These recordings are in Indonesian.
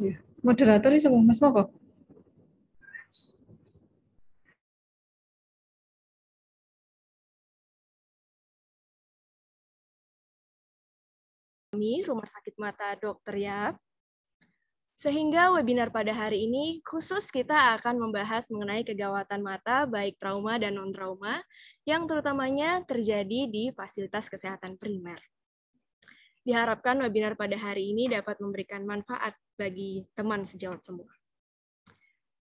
Iya. Moderator ini ya, semua Mas Moko. Kami Rumah Sakit Mata Dokter ya. Sehingga webinar pada hari ini khusus kita akan membahas mengenai kegawatan mata baik trauma dan non-trauma yang terutamanya terjadi di fasilitas kesehatan primer. Diharapkan webinar pada hari ini dapat memberikan manfaat bagi teman sejawat semua.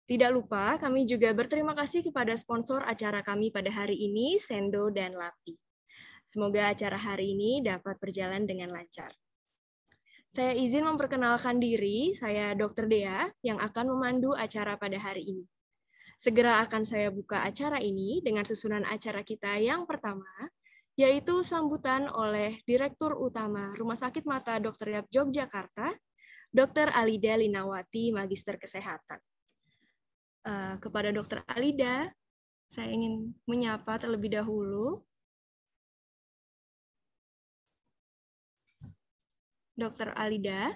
Tidak lupa, kami juga berterima kasih kepada sponsor acara kami pada hari ini, Sendo dan Lapi. Semoga acara hari ini dapat berjalan dengan lancar. Saya izin memperkenalkan diri, saya Dr. Dea yang akan memandu acara pada hari ini. Segera akan saya buka acara ini dengan susunan acara kita yang pertama, yaitu sambutan oleh Direktur Utama Rumah Sakit Mata Dr. Yap Yogyakarta, Dr. Alida Linawati, Magister Kesehatan. Uh, kepada Dr. Alida, saya ingin menyapa terlebih dahulu. Dr. Alida.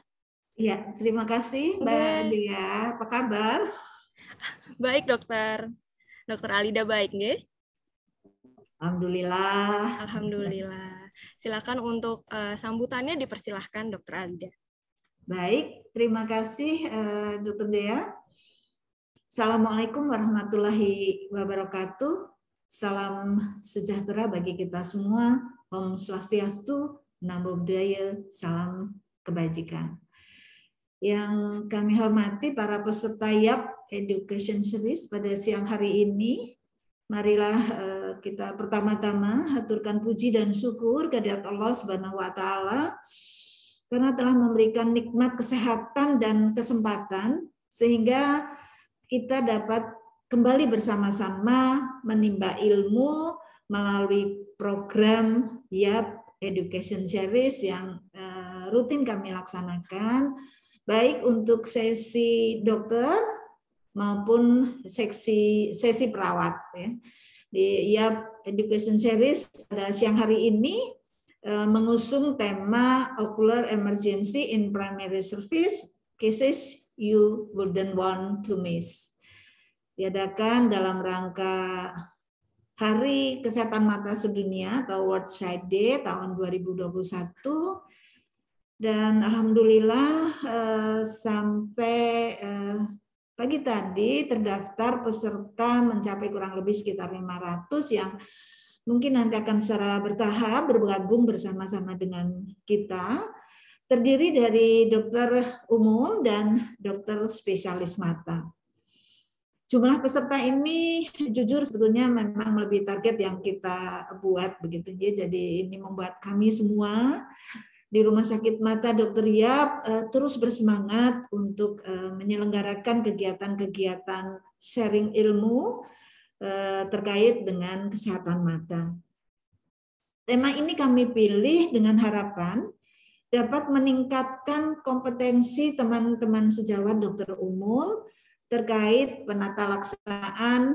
Iya, terima kasih Mbak okay. Dia. Apa kabar? Baik, Dokter. Dokter Alida baik nggih? Alhamdulillah. Alhamdulillah. Silakan untuk uh, sambutannya dipersilahkan Dokter Alida. Baik, terima kasih uh, Dokter Dea. Assalamualaikum warahmatullahi wabarakatuh. Salam sejahtera bagi kita semua. Om Swastiastu, Namo Buddhaya, salam kebajikan. Yang kami hormati para peserta YAP Education Series pada siang hari ini, marilah eh, kita pertama-tama haturkan puji dan syukur kehadirat Allah Subhanahu wa taala karena telah memberikan nikmat kesehatan dan kesempatan sehingga kita dapat kembali bersama-sama menimba ilmu melalui program YAP Education Series yang eh, rutin kami laksanakan baik untuk sesi dokter maupun seksi sesi perawat ya di ya Education Series pada siang hari ini eh, mengusung tema Ocular Emergency in Primary Service Cases You Wouldn't Want to Miss. Diadakan dalam rangka Hari Kesehatan Mata Sedunia atau World Sight Day tahun 2021 dan alhamdulillah eh, sampai eh, Pagi tadi terdaftar peserta mencapai kurang lebih sekitar 500 yang mungkin nanti akan secara bertahap bergabung bersama-sama dengan kita. Terdiri dari dokter umum dan dokter spesialis mata. Jumlah peserta ini jujur sebetulnya memang lebih target yang kita buat begitu ya. Jadi ini membuat kami semua di Rumah Sakit Mata Dr. Yap eh, terus bersemangat untuk eh, menyelenggarakan kegiatan-kegiatan sharing ilmu eh, terkait dengan kesehatan mata. Tema ini kami pilih dengan harapan dapat meningkatkan kompetensi teman-teman sejawat dokter umum terkait penata laksanaan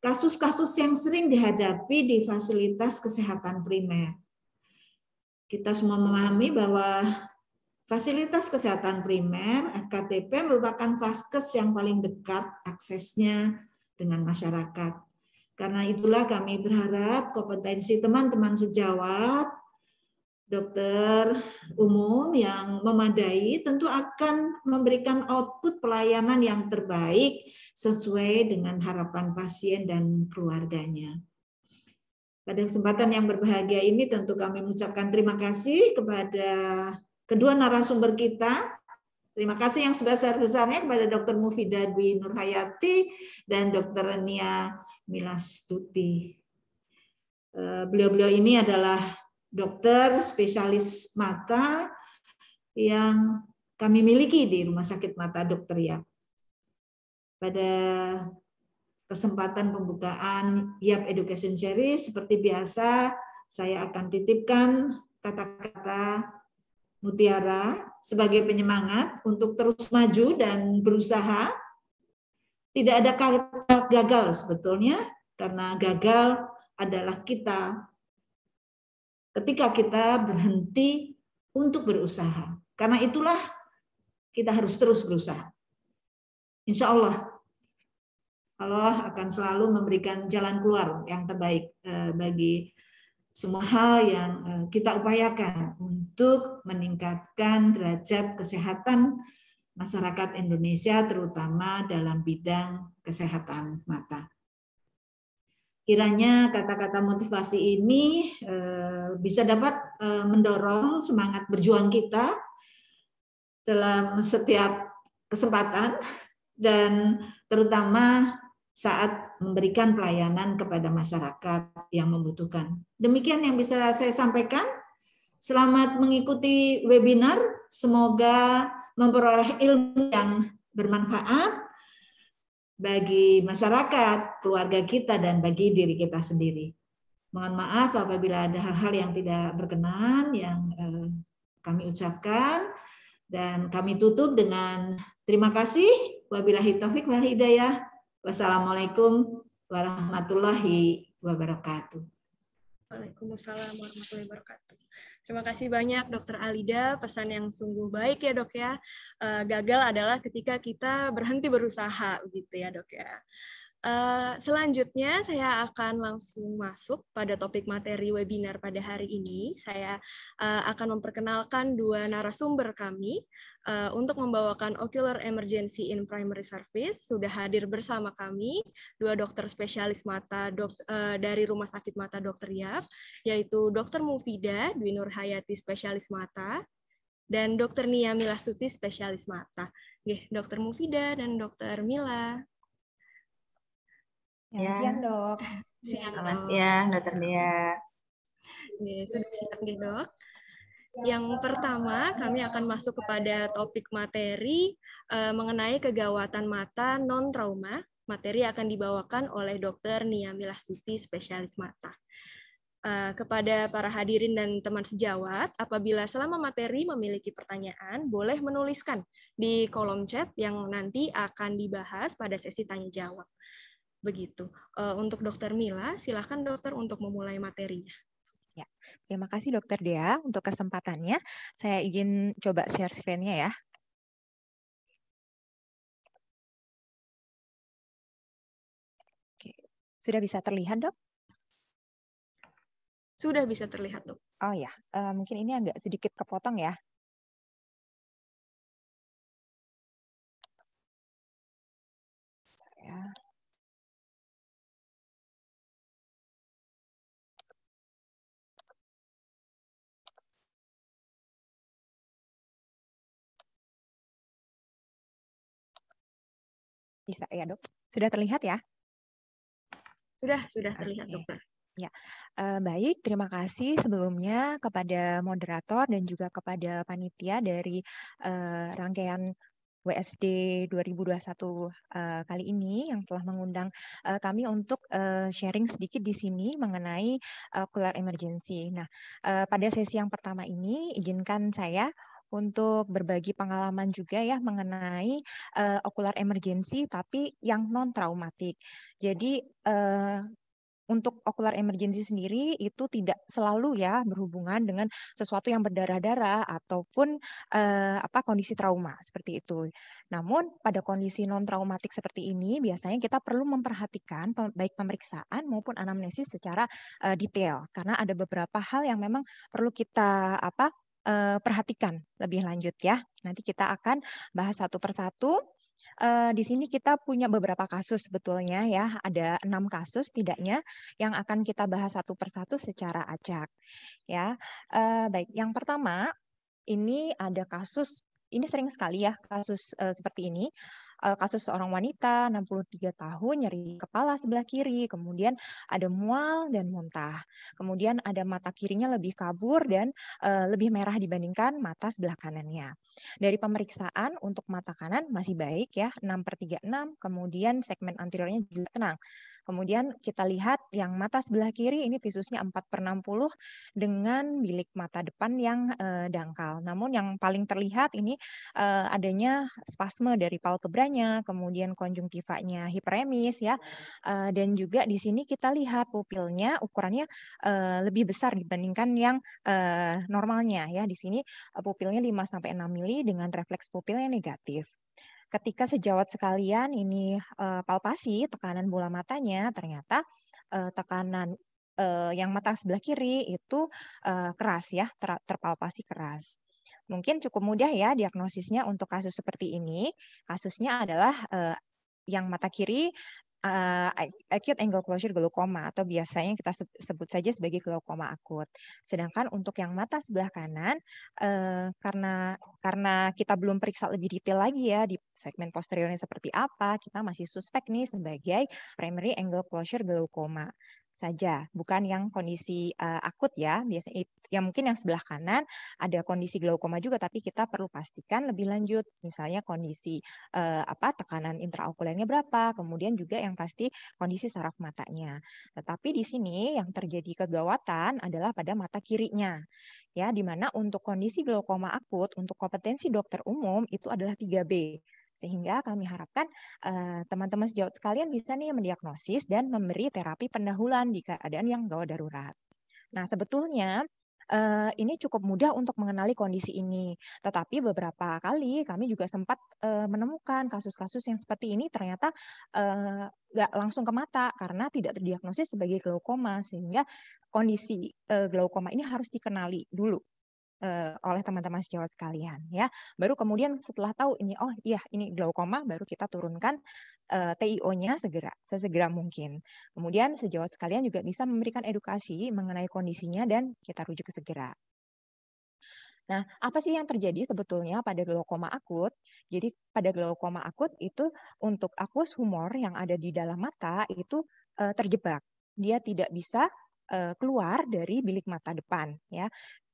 kasus-kasus yang sering dihadapi di fasilitas kesehatan primer kita semua memahami bahwa fasilitas kesehatan primer FKTP merupakan vaskes yang paling dekat aksesnya dengan masyarakat. Karena itulah kami berharap kompetensi teman-teman sejawat, dokter umum yang memadai tentu akan memberikan output pelayanan yang terbaik sesuai dengan harapan pasien dan keluarganya. Pada kesempatan yang berbahagia ini tentu kami mengucapkan terima kasih kepada kedua narasumber kita. Terima kasih yang sebesar-besarnya kepada Dr. Mufida Dwi Nurhayati dan Dr. Nia Milastuti. Eh, beliau-beliau ini adalah dokter spesialis mata yang kami miliki di Rumah Sakit Mata Dokter Yap. Pada kesempatan pembukaan YAP Education Series seperti biasa saya akan titipkan kata-kata mutiara sebagai penyemangat untuk terus maju dan berusaha. Tidak ada kata gagal sebetulnya karena gagal adalah kita ketika kita berhenti untuk berusaha. Karena itulah kita harus terus berusaha. Insya Allah Allah akan selalu memberikan jalan keluar yang terbaik eh, bagi semua hal yang eh, kita upayakan untuk meningkatkan derajat kesehatan masyarakat Indonesia terutama dalam bidang kesehatan mata. Kiranya kata-kata motivasi ini eh, bisa dapat mendorong semangat berjuang kita dalam setiap kesempatan dan terutama saat memberikan pelayanan kepada masyarakat yang membutuhkan. Demikian yang bisa saya sampaikan. Selamat mengikuti webinar. Semoga memperoleh ilmu yang bermanfaat bagi masyarakat, keluarga kita, dan bagi diri kita sendiri. Mohon maaf apabila ada hal-hal yang tidak berkenan yang eh, kami ucapkan. Dan kami tutup dengan terima kasih. Wabillahi taufik wal hidayah. Wassalamualaikum warahmatullahi wabarakatuh. Waalaikumsalam warahmatullahi wabarakatuh. Terima kasih banyak Dokter Alida, pesan yang sungguh baik ya dok ya. Eh, gagal adalah ketika kita berhenti berusaha gitu ya dok ya. Eh, selanjutnya saya akan langsung masuk pada topik materi webinar pada hari ini. Saya uh, akan memperkenalkan dua narasumber kami uh, untuk membawakan ocular emergency in primary service. Sudah hadir bersama kami dua dokter spesialis mata dok, uh, dari Rumah Sakit Mata Dr. Yap, yaitu Dr. Mufida Dwi Nur Hayati spesialis mata dan Dr. Nia Milastuti spesialis mata. Oke, Dr. Mufida dan Dr. Mila. Ya, siang dok. Iya, siang mas ya, dokter Lia. sudah siap nih dok. Yang pertama, kami akan masuk kepada topik materi uh, mengenai kegawatan mata non-trauma. Materi akan dibawakan oleh dokter Nia Milastuti, spesialis mata. Uh, kepada para hadirin dan teman sejawat, apabila selama materi memiliki pertanyaan, boleh menuliskan di kolom chat yang nanti akan dibahas pada sesi tanya jawab. Begitu. Uh, untuk Dokter Mila, silakan dokter untuk memulai materinya. Ya, terima kasih Dokter Dea untuk kesempatannya. Saya ingin coba share screen-nya ya. Oke. Sudah bisa terlihat, Dok? Sudah bisa terlihat, Dok. Oh ya, uh, mungkin ini agak sedikit kepotong ya. Bisa ya dok? Sudah terlihat ya? Sudah, sudah terlihat okay. dokter. Ya, eh, baik. Terima kasih sebelumnya kepada moderator dan juga kepada panitia dari eh, rangkaian WSD 2021 uh, kali ini yang telah mengundang uh, kami untuk uh, sharing sedikit di sini mengenai eh, uh, emergency. Nah, uh, pada sesi yang pertama ini izinkan saya untuk berbagi pengalaman juga ya mengenai uh, eh, okular emergency tapi yang non traumatik. Jadi uh, untuk okular emergency sendiri itu tidak selalu ya berhubungan dengan sesuatu yang berdarah-darah ataupun eh, apa kondisi trauma seperti itu. Namun pada kondisi non traumatik seperti ini biasanya kita perlu memperhatikan baik pemeriksaan maupun anamnesis secara eh, detail karena ada beberapa hal yang memang perlu kita apa uh, perhatikan lebih lanjut ya. Nanti kita akan bahas satu persatu. Uh, di sini kita punya beberapa kasus sebetulnya ya, ada enam kasus tidaknya yang akan kita bahas satu persatu secara acak. Ya, uh, baik. Yang pertama ini ada kasus, ini sering sekali ya kasus uh, seperti ini. Eh, kasus seorang wanita 63 tahun nyeri kepala sebelah kiri, kemudian ada mual dan muntah. Kemudian ada mata kirinya lebih kabur dan uh, lebih merah dibandingkan mata sebelah kanannya. Dari pemeriksaan untuk mata kanan masih baik ya, 6 per 36, kemudian segmen anteriornya juga tenang. Kemudian kita lihat yang mata sebelah kiri ini visusnya 4 per 60 dengan bilik mata depan yang eh, dangkal. Namun yang paling terlihat ini eh, adanya spasme dari palpebranya, kemudian konjungtivanya hiperemis ya. Eh, dan juga di sini kita lihat pupilnya ukurannya eh, lebih besar dibandingkan yang eh, normalnya ya. Di sini eh, pupilnya 5 sampai 6 mili dengan refleks pupil yang negatif ketika sejawat sekalian ini uh, palpasi tekanan bola matanya, ternyata uh, tekanan uh, yang mata sebelah kiri itu uh, keras ya, ter terpalpasi keras. Mungkin cukup mudah ya diagnosisnya untuk kasus seperti ini. Kasusnya adalah uh, yang mata kiri uh, acute angle closure glaukoma atau biasanya kita sebut saja sebagai glaukoma akut. Sedangkan untuk yang mata sebelah kanan uh, karena karena kita belum periksa lebih detail lagi ya di segmen posteriornya seperti apa, kita masih suspek nih sebagai primary angle closure glaukoma saja, bukan yang kondisi uh, akut ya. Biasanya yang mungkin yang sebelah kanan ada kondisi glaukoma juga, tapi kita perlu pastikan lebih lanjut, misalnya kondisi uh, apa tekanan intraokulernya berapa, kemudian juga yang pasti kondisi saraf matanya. Tetapi di sini yang terjadi kegawatan adalah pada mata kirinya, ya, di mana untuk kondisi glaukoma akut untuk kompetensi dokter umum itu adalah 3B sehingga kami harapkan eh, teman-teman uh, sejauh sekalian bisa nih mendiagnosis dan memberi terapi pendahuluan di keadaan yang gawat darurat. Nah, sebetulnya Uh, ini cukup mudah untuk mengenali kondisi ini, tetapi beberapa kali kami juga sempat uh, menemukan kasus-kasus yang seperti ini ternyata uh, nggak langsung ke mata karena tidak terdiagnosis sebagai glaukoma sehingga kondisi uh, glaukoma ini harus dikenali dulu uh, oleh teman-teman sejawat sekalian ya. Baru kemudian setelah tahu ini oh iya ini glaukoma baru kita turunkan uh, eh, TIO-nya segera sesegera mungkin. Kemudian sejawat sekalian juga bisa memberikan edukasi mengenai kondisinya dan kita rujuk segera. Nah, apa sih yang terjadi sebetulnya pada glaukoma akut? Jadi pada glaukoma akut itu untuk akus humor yang ada di dalam mata itu uh, terjebak. Dia tidak bisa keluar dari bilik mata depan ya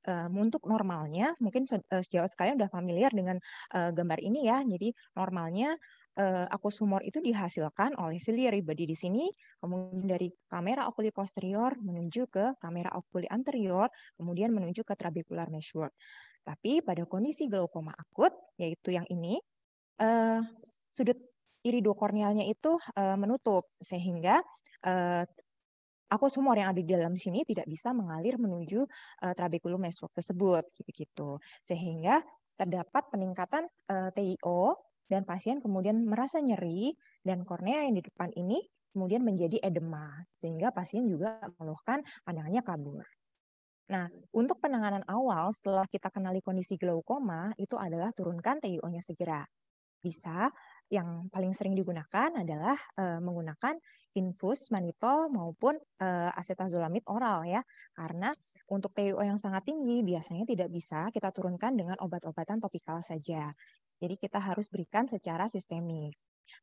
um, untuk normalnya mungkin sejauh sekalian sudah familiar dengan uh, gambar ini ya. Jadi normalnya uh, akus humor itu dihasilkan oleh ciliary body di sini, kemudian dari kamera okuli posterior menuju ke kamera okuli anterior, kemudian menuju ke trabecular meshwork. Tapi pada kondisi glaukoma akut, yaitu yang ini, uh, sudut iridokornealnya itu uh, menutup sehingga uh, aku semua yang ada di dalam sini tidak bisa mengalir menuju uh, eh, trabekulum network tersebut gitu-gitu. Sehingga terdapat peningkatan uh, eh, TIO dan pasien kemudian merasa nyeri dan kornea yang di depan ini kemudian menjadi edema sehingga pasien juga mengeluhkan pandangannya kabur. Nah, untuk penanganan awal setelah kita kenali kondisi glaukoma itu adalah turunkan TIO-nya segera. Bisa yang paling sering digunakan adalah uh, menggunakan infus manitol maupun uh, acetazolamid oral ya. Karena untuk TIO yang sangat tinggi biasanya tidak bisa kita turunkan dengan obat-obatan topikal saja. Jadi kita harus berikan secara sistemik.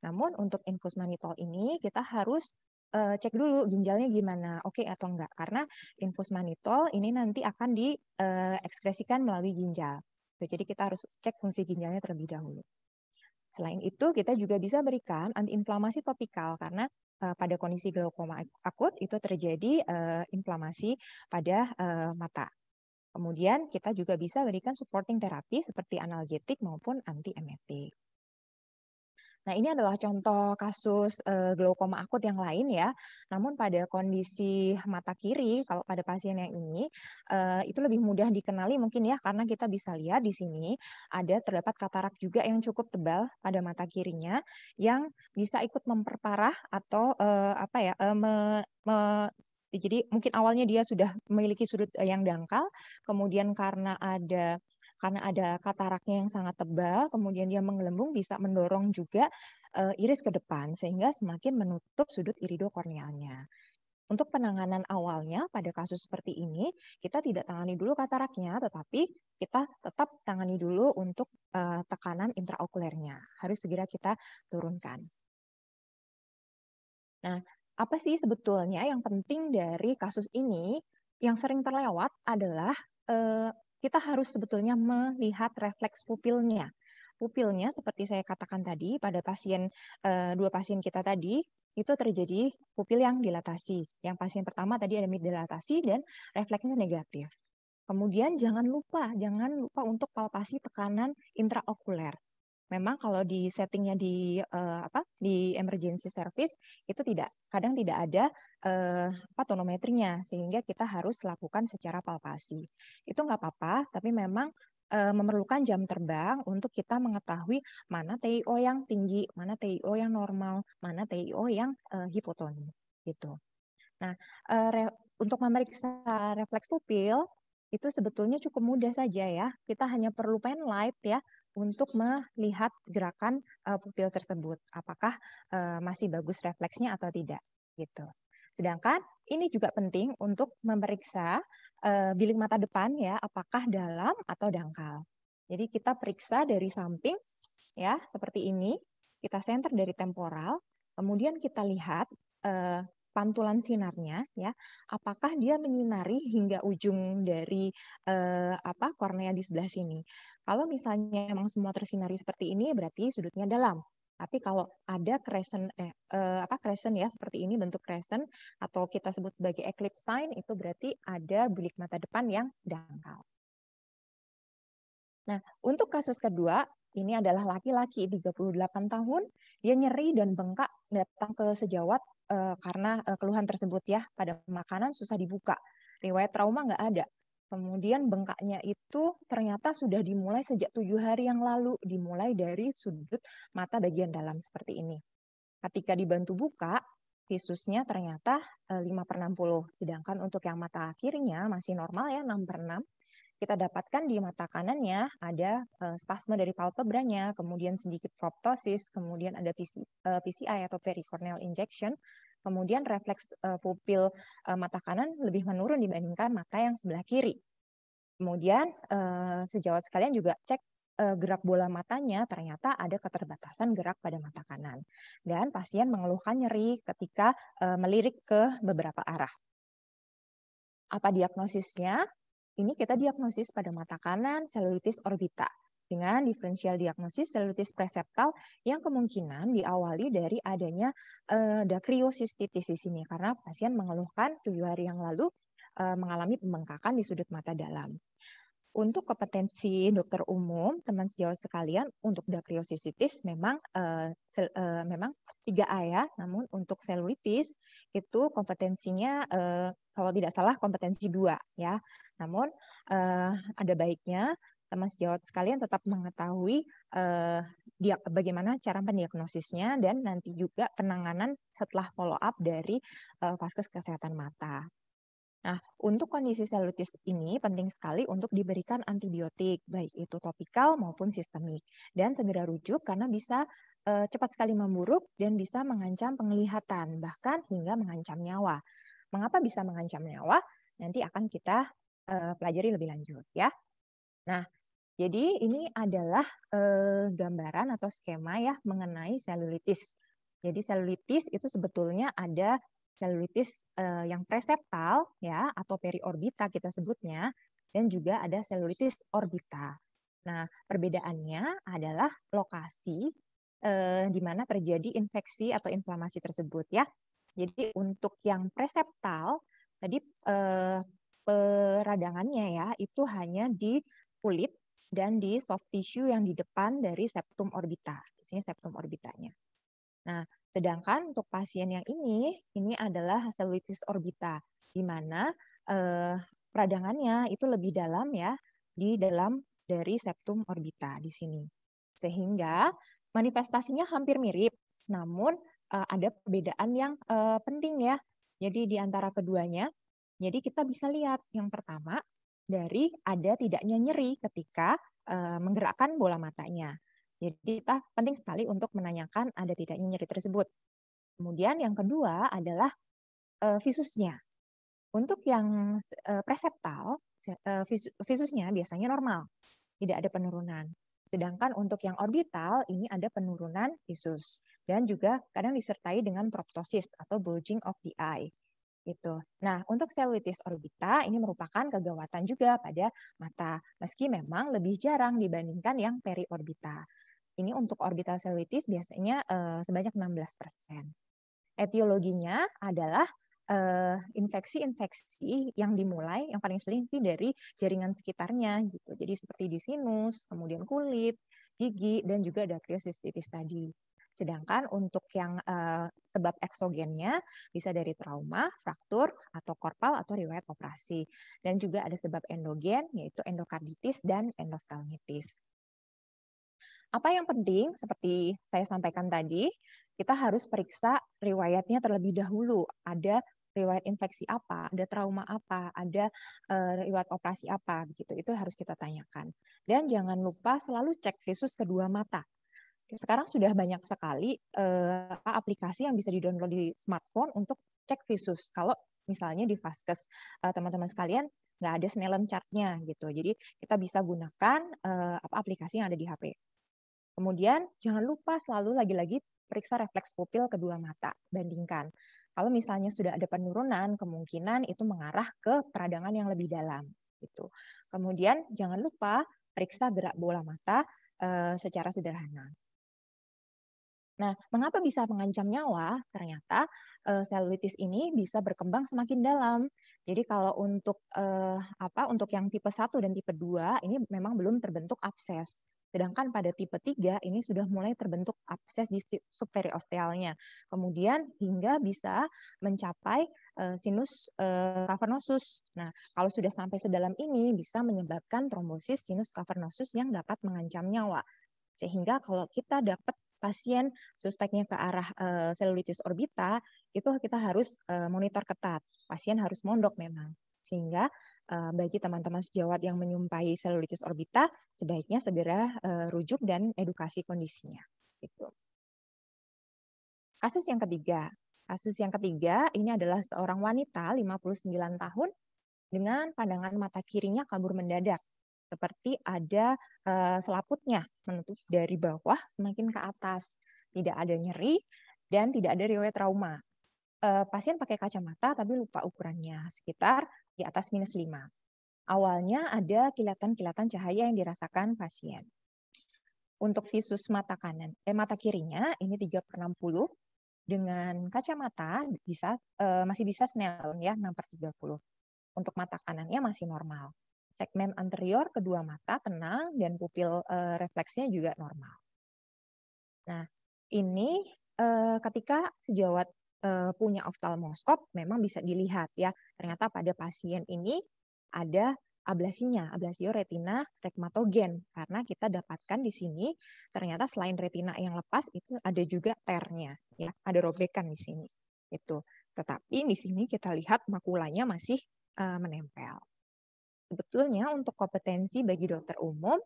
Namun untuk infus manitol ini kita harus uh, cek dulu ginjalnya gimana, oke okay atau enggak. Karena infus manitol ini nanti akan diekspresikan uh, melalui ginjal. Jadi kita harus cek fungsi ginjalnya terlebih dahulu. Selain itu, kita juga bisa berikan antiinflamasi topikal karena uh, pada kondisi glaukoma akut itu terjadi uh, inflamasi pada uh, mata. Kemudian kita juga bisa berikan supporting terapi seperti analgetik maupun antiemetik. Nah, ini adalah contoh kasus eh, glaukoma akut yang lain ya. Namun pada kondisi mata kiri kalau pada pasien yang ini eh, itu lebih mudah dikenali mungkin ya karena kita bisa lihat di sini ada terdapat katarak juga yang cukup tebal pada mata kirinya yang bisa ikut memperparah atau eh, apa ya me, me, jadi mungkin awalnya dia sudah memiliki sudut yang dangkal, kemudian karena ada karena ada kataraknya yang sangat tebal, kemudian dia menggelembung bisa mendorong juga uh, iris ke depan sehingga semakin menutup sudut irido-kornealnya. Untuk penanganan awalnya pada kasus seperti ini, kita tidak tangani dulu kataraknya, tetapi kita tetap tangani dulu untuk uh, tekanan intraokulernya. Harus segera kita turunkan. Nah, apa sih sebetulnya yang penting dari kasus ini? Yang sering terlewat adalah uh, kita harus sebetulnya melihat refleks pupilnya. Pupilnya seperti saya katakan tadi pada pasien eh, dua pasien kita tadi itu terjadi pupil yang dilatasi. Yang pasien pertama tadi ada dilatasi dan refleksnya negatif. Kemudian jangan lupa, jangan lupa untuk palpasi tekanan intraokuler memang kalau di settingnya di uh, apa di emergency service itu tidak kadang tidak ada uh, eh, tonometrinya sehingga kita harus lakukan secara palpasi itu nggak apa-apa tapi memang uh, memerlukan jam terbang untuk kita mengetahui mana TIO yang tinggi mana TIO yang normal mana TIO yang uh, hipotoni gitu nah uh, re untuk memeriksa refleks pupil itu sebetulnya cukup mudah saja ya kita hanya perlu pen light ya untuk melihat gerakan uh, pupil tersebut apakah uh, masih bagus refleksnya atau tidak gitu. Sedangkan ini juga penting untuk memeriksa uh, bilik mata depan ya apakah dalam atau dangkal. Jadi kita periksa dari samping ya seperti ini, kita senter dari temporal, kemudian kita lihat uh, pantulan sinarnya ya apakah dia menyinari hingga ujung dari eh, apa kornea di sebelah sini kalau misalnya memang semua tersinari seperti ini berarti sudutnya dalam. Tapi kalau ada crescent eh, eh, apa crescent ya seperti ini bentuk crescent atau kita sebut sebagai eclipse sign itu berarti ada bilik mata depan yang dangkal. Nah, untuk kasus kedua, ini adalah laki-laki 38 tahun, dia nyeri dan bengkak datang ke sejawat eh, karena eh, keluhan tersebut ya, pada makanan susah dibuka. Riwayat trauma nggak ada, Kemudian bengkaknya itu ternyata sudah dimulai sejak tujuh hari yang lalu, dimulai dari sudut mata bagian dalam seperti ini. Ketika dibantu buka, visusnya ternyata 5 eh, per 60. Sedangkan untuk yang mata akhirnya masih normal ya, 6 per 6. Kita dapatkan di mata kanannya ada eh, spasma dari palpebranya, kemudian sedikit proptosis, kemudian ada PCI eh, atau pericorneal injection, Kemudian refleks uh, pupil uh, mata kanan lebih menurun dibandingkan mata yang sebelah kiri. Kemudian uh, sejawat sekalian juga cek gerak bola matanya ternyata ada keterbatasan gerak pada mata kanan dan pasien mengeluhkan nyeri ketika melirik ke beberapa arah. Apa diagnosisnya? Ini kita diagnosis pada mata kanan selulitis orbita dengan diferensial diagnosis selulitis preseptal yang kemungkinan diawali dari adanya uh, dakriosistitis di sini karena pasien mengeluhkan tujuh hari yang lalu uh, mengalami pembengkakan di sudut mata dalam. Untuk kompetensi dokter umum, teman sejawat sekalian, untuk dacryocystitis memang uh, sel, uh, memang tiga a ya. Namun untuk selulitis itu kompetensinya uh, kalau tidak salah kompetensi dua ya. Namun uh, ada baiknya teman sejawat sekalian tetap mengetahui uh, dia, bagaimana cara pendiagnosisnya dan nanti juga penanganan setelah follow up dari eh, vaskes kesehatan mata. Nah, untuk kondisi selulitis ini penting sekali untuk diberikan antibiotik, baik itu topikal maupun sistemik, dan segera rujuk karena bisa e, cepat sekali memburuk dan bisa mengancam penglihatan, bahkan hingga mengancam nyawa. Mengapa bisa mengancam nyawa? Nanti akan kita e, pelajari lebih lanjut ya. Nah, jadi ini adalah eh, gambaran atau skema ya mengenai selulitis. Jadi selulitis itu sebetulnya ada selulitis eh, yang preseptal ya atau periorbita kita sebutnya dan juga ada selulitis orbita. Nah, perbedaannya adalah lokasi eh, di mana terjadi infeksi atau inflamasi tersebut ya. Jadi untuk yang preseptal tadi eh, peradangannya ya itu hanya di kulit dan di soft tissue yang di depan dari septum orbita. Di sini septum orbitanya. Nah, sedangkan untuk pasien yang ini, ini adalah cellulitis orbita, di mana eh, peradangannya itu lebih dalam ya, di dalam dari septum orbita di sini. Sehingga manifestasinya hampir mirip, namun eh, ada perbedaan yang eh, penting ya. Jadi di antara keduanya, jadi kita bisa lihat yang pertama dari ada tidaknya nyeri ketika eh, menggerakkan bola matanya. Jadi kita ah, penting sekali untuk menanyakan ada tidaknya nyeri tersebut. Kemudian yang kedua adalah uh, visusnya. Untuk yang uh, preseptal, uh, visusnya biasanya normal, tidak ada penurunan. Sedangkan untuk yang orbital ini ada penurunan visus dan juga kadang disertai dengan proptosis atau bulging of the eye gitu. Nah, untuk selulitis orbita ini merupakan kegawatan juga pada mata, meski memang lebih jarang dibandingkan yang periorbita. Ini untuk orbital selulitis biasanya eh, sebanyak 16%. persen Etiologinya adalah eh, infeksi-infeksi yang dimulai yang paling sering sih dari jaringan sekitarnya gitu. Jadi seperti di sinus, kemudian kulit, gigi dan juga ada kriosistitis tadi. Sedangkan untuk yang uh, sebab eksogennya bisa dari trauma, fraktur, atau korpal atau riwayat operasi. Dan juga ada sebab endogen yaitu endokarditis dan endoftalmitis. Apa yang penting seperti saya sampaikan tadi, kita harus periksa riwayatnya terlebih dahulu. Ada riwayat infeksi apa, ada trauma apa, ada uh, riwayat operasi apa, begitu. Itu harus kita tanyakan. Dan jangan lupa selalu cek visus kedua mata sekarang sudah banyak sekali uh, aplikasi yang bisa didownload di smartphone untuk cek visus. Kalau misalnya di Vaskes, eh, teman-teman sekalian nggak ada Snellen chartnya gitu. Jadi kita bisa gunakan uh, aplikasi yang ada di HP. Kemudian jangan lupa selalu lagi-lagi periksa refleks pupil kedua mata, bandingkan. Kalau misalnya sudah ada penurunan, kemungkinan itu mengarah ke peradangan yang lebih dalam gitu. Kemudian jangan lupa periksa gerak bola mata uh, secara sederhana. Nah, mengapa bisa mengancam nyawa? Ternyata uh, eh, selulitis ini bisa berkembang semakin dalam. Jadi kalau untuk uh, apa untuk yang tipe 1 dan tipe 2 ini memang belum terbentuk abses. Sedangkan pada tipe 3 ini sudah mulai terbentuk abses di superiostealnya. Kemudian hingga bisa mencapai uh, sinus uh, cavernosus. Nah, kalau sudah sampai sedalam ini bisa menyebabkan trombosis sinus cavernosus yang dapat mengancam nyawa. Sehingga kalau kita dapat pasien suspeknya ke arah eh, selulitis orbita, itu kita harus eh, monitor ketat. Pasien harus mondok memang. Sehingga eh, bagi teman-teman sejawat yang menyumpahi selulitis orbita, sebaiknya segera rujuk dan edukasi kondisinya. Gitu. Kasus yang ketiga. Kasus yang ketiga ini adalah seorang wanita 59 tahun dengan pandangan mata kirinya kabur mendadak seperti ada uh, selaputnya menutup dari bawah semakin ke atas, tidak ada nyeri dan tidak ada riwayat trauma. Uh, pasien pakai kacamata tapi lupa ukurannya, sekitar di atas minus 5. Awalnya ada kilatan-kilatan cahaya yang dirasakan pasien. Untuk visus mata kanan, eh, mata kirinya ini 3 per 60, dengan kacamata bisa eh, masih bisa Snellen ya 6 per 30. Untuk mata kanannya masih normal. Segmen anterior kedua mata tenang dan pupil uh, refleksnya juga normal. Nah, ini uh, ketika sejawat uh, punya oftalmoskop memang bisa dilihat ya. Ternyata pada pasien ini ada ablasinya, ablasio retina rekmatogen. Karena kita dapatkan di sini ternyata selain retina yang lepas itu ada juga ternya ya, ada robekan di sini. Itu. Tetapi di sini kita lihat makulanya masih uh, menempel. Sebetulnya untuk kompetensi bagi dokter umum,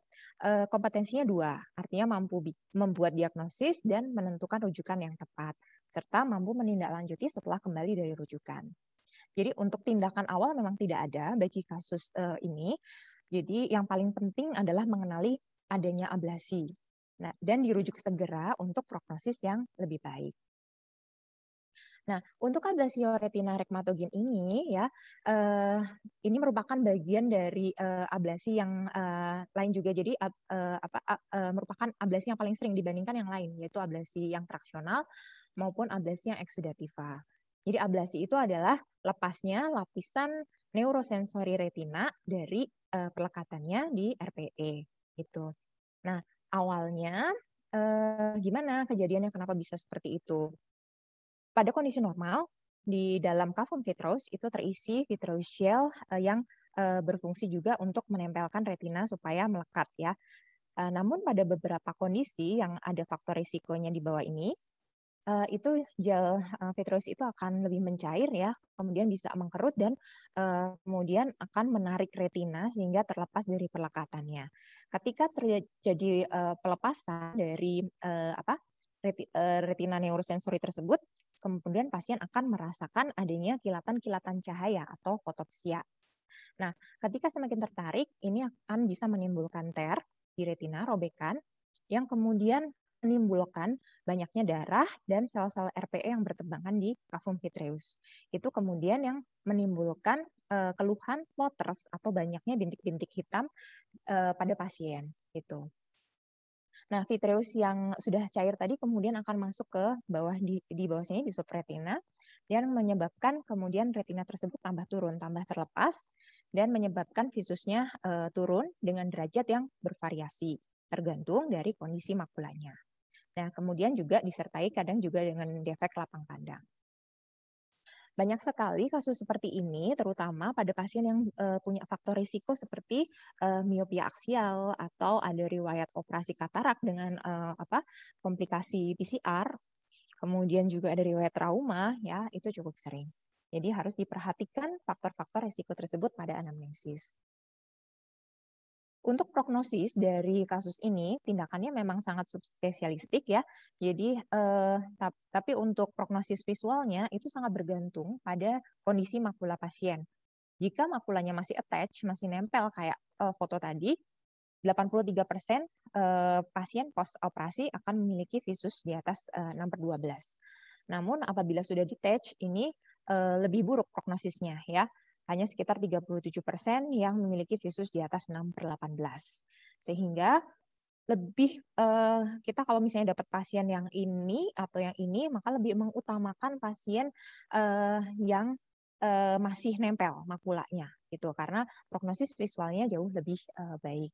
eh, kompetensinya dua, artinya mampu membuat diagnosis dan menentukan rujukan yang tepat, serta mampu menindaklanjuti setelah kembali dari rujukan. Jadi untuk tindakan awal memang tidak ada bagi kasus eh, ini. Jadi yang paling penting adalah mengenali adanya ablasi. Nah, dan dirujuk segera untuk prognosis yang lebih baik. Nah, untuk ablasio retina rekmatogen ini ya, eh, ini merupakan bagian dari eh, ablasi yang eh, lain juga. Jadi ab, eh, apa eh, merupakan ablasi yang paling sering dibandingkan yang lain, yaitu ablasi yang traksional maupun ablasi yang eksudativa. Jadi ablasi itu adalah lepasnya lapisan neurosensori retina dari eh, perlekatannya di RPE gitu. Nah, awalnya eh, gimana kejadiannya kenapa bisa seperti itu? Pada kondisi normal, di dalam kafum vitreous itu terisi vitreous shell eh, yang eh, berfungsi juga untuk menempelkan retina supaya melekat ya. Eh, namun pada beberapa kondisi yang ada faktor risikonya di bawah ini, itu gel vitreous itu akan lebih mencair ya, kemudian bisa mengkerut dan kemudian akan menarik retina sehingga terlepas dari perlekatannya. Ketika terjadi pelepasan dari apa retina neurosensori tersebut, kemudian pasien akan merasakan adanya kilatan-kilatan cahaya atau fotopsia. Nah, ketika semakin tertarik, ini akan bisa menimbulkan ter di retina, robekan, yang kemudian menimbulkan banyaknya darah dan sel-sel RPE yang bertebangan di cavum vitreus. Itu kemudian yang menimbulkan e, keluhan floaters atau banyaknya bintik-bintik hitam e, pada pasien. Gitu. Nah, vitreus yang sudah cair tadi kemudian akan masuk ke bawah di, di bawah sini di subretina dan menyebabkan kemudian retina tersebut tambah turun, tambah terlepas dan menyebabkan visusnya e, turun dengan derajat yang bervariasi tergantung dari kondisi makulanya. Nah, kemudian juga disertai kadang juga dengan defek lapang pandang. Banyak sekali kasus seperti ini, terutama pada pasien yang uh, punya faktor risiko seperti uh, miopia aksial atau ada riwayat operasi katarak dengan uh, apa komplikasi PCR, kemudian juga ada riwayat trauma, ya itu cukup sering. Jadi harus diperhatikan faktor-faktor risiko tersebut pada anamnesis. Untuk prognosis dari kasus ini, tindakannya memang sangat subspesialistik ya. Jadi, eh, tapi untuk prognosis visualnya itu sangat bergantung pada kondisi makula pasien. Jika makulanya masih attach, masih nempel kayak eh, foto tadi, 83 persen eh, pasien pos operasi akan memiliki visus di atas eh, 12. Namun apabila sudah detach, ini eh, lebih buruk prognosisnya ya hanya sekitar 37 persen yang memiliki visus di atas 6 per 18. Sehingga lebih eh, kita kalau misalnya dapat pasien yang ini atau yang ini maka lebih mengutamakan pasien eh, yang eh, masih nempel makulanya gitu karena prognosis visualnya jauh lebih eh, baik.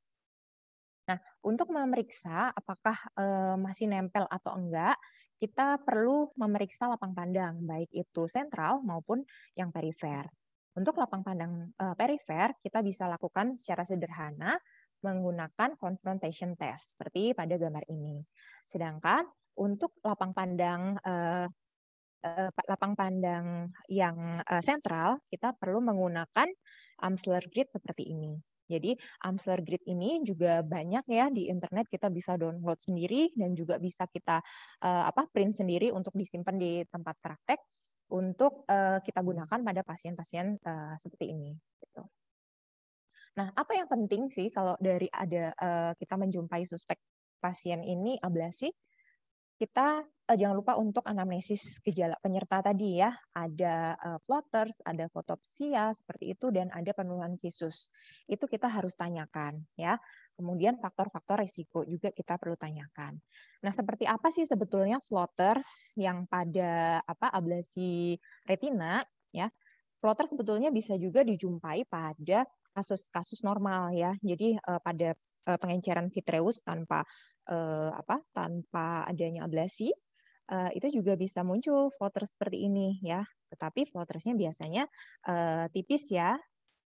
Nah, untuk memeriksa apakah eh, masih nempel atau enggak, kita perlu memeriksa lapang pandang baik itu sentral maupun yang perifer. Untuk lapang pandang uh, perifer, kita bisa lakukan secara sederhana menggunakan confrontation test seperti pada gambar ini. Sedangkan untuk lapang pandang uh, lapang pandang yang sentral, kita perlu menggunakan Amsler grid seperti ini. Jadi Amsler Grid ini juga banyak ya di internet kita bisa download sendiri dan juga bisa kita apa print sendiri untuk disimpan di tempat praktek untuk uh, kita gunakan pada pasien-pasien uh, seperti ini. Gitu. Nah, apa yang penting sih kalau dari ada uh, kita menjumpai suspek pasien ini ablasi, kita uh, jangan lupa untuk anamnesis gejala penyerta tadi ya. Ada uh, eh, floaters, ada fotopsia seperti itu dan ada penurunan visus. Itu kita harus tanyakan ya. Kemudian faktor-faktor risiko juga kita perlu tanyakan. Nah, seperti apa sih sebetulnya floaters yang pada apa ablasi retina ya? Floater sebetulnya bisa juga dijumpai pada kasus-kasus normal ya. Jadi uh, pada uh, pengenceran vitreus tanpa uh, apa tanpa adanya ablasi uh, itu juga bisa muncul floater seperti ini ya. Tetapi floatersnya biasanya uh, tipis ya,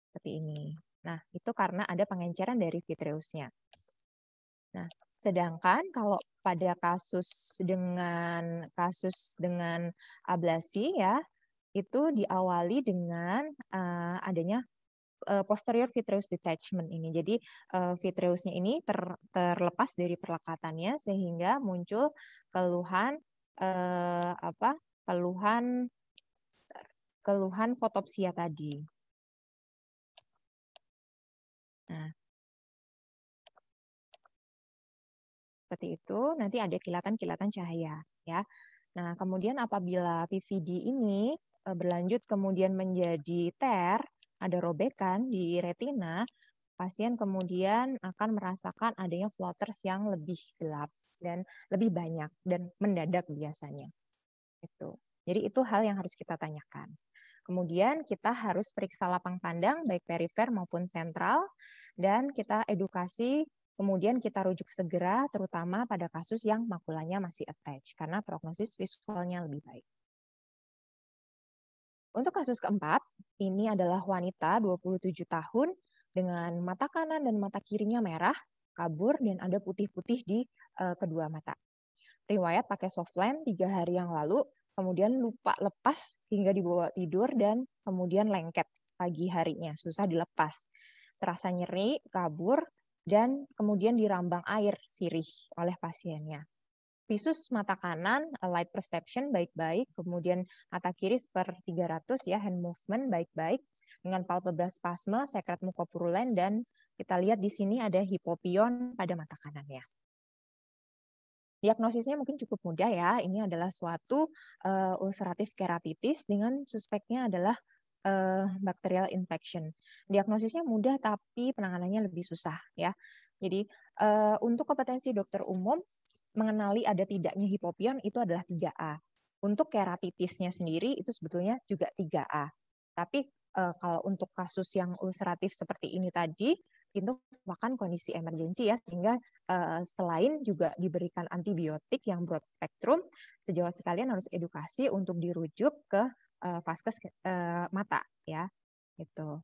seperti ini. Nah, itu karena ada pengenceran dari vitreusnya Nah, sedangkan kalau pada kasus dengan kasus dengan ablasi ya, itu diawali dengan uh, adanya Eh, posterior vitreous detachment ini. Jadi uh, vitreousnya ini ter, terlepas dari perlekatannya sehingga muncul keluhan uh, apa? keluhan keluhan fotopsia tadi. Nah, seperti itu. Nanti ada kilatan-kilatan cahaya, ya. Nah, kemudian apabila PVD ini berlanjut kemudian menjadi ter, ada robekan di retina, pasien kemudian akan merasakan adanya floaters yang lebih gelap dan lebih banyak dan mendadak biasanya. Itu. Jadi itu hal yang harus kita tanyakan. Kemudian kita harus periksa lapang pandang baik perifer maupun sentral dan kita edukasi Kemudian kita rujuk segera, terutama pada kasus yang makulanya masih attached, karena prognosis visualnya lebih baik. Untuk kasus keempat, ini adalah wanita 27 tahun dengan mata kanan dan mata kirinya merah, kabur, dan ada putih-putih di uh, kedua mata. Riwayat pakai soft lens tiga hari yang lalu, kemudian lupa lepas hingga dibawa tidur, dan kemudian lengket pagi harinya, susah dilepas. Terasa nyeri, kabur, dan kemudian dirambang air sirih oleh pasiennya. Visus mata kanan, eh, light perception baik-baik, kemudian mata kiri per 300 ya, hand movement baik-baik, dengan palpebral spasma, sekret mukopurulen, dan kita lihat di sini ada hipopion pada mata kanannya. Diagnosisnya mungkin cukup mudah ya. Ini adalah suatu uh, ulceratif keratitis dengan suspeknya adalah uh, bacterial infection. Diagnosisnya mudah tapi penanganannya lebih susah ya. Jadi Uh, untuk kompetensi dokter umum, mengenali ada tidaknya hipopion itu adalah 3A. Untuk keratitisnya sendiri itu sebetulnya juga 3A. Tapi uh, kalau untuk kasus yang ulceratif seperti ini tadi, itu bahkan kondisi emergensi ya sehingga uh, selain juga diberikan antibiotik yang broad spectrum, sejauh sekalian harus edukasi untuk dirujuk ke uh, vaskes uh, mata ya gitu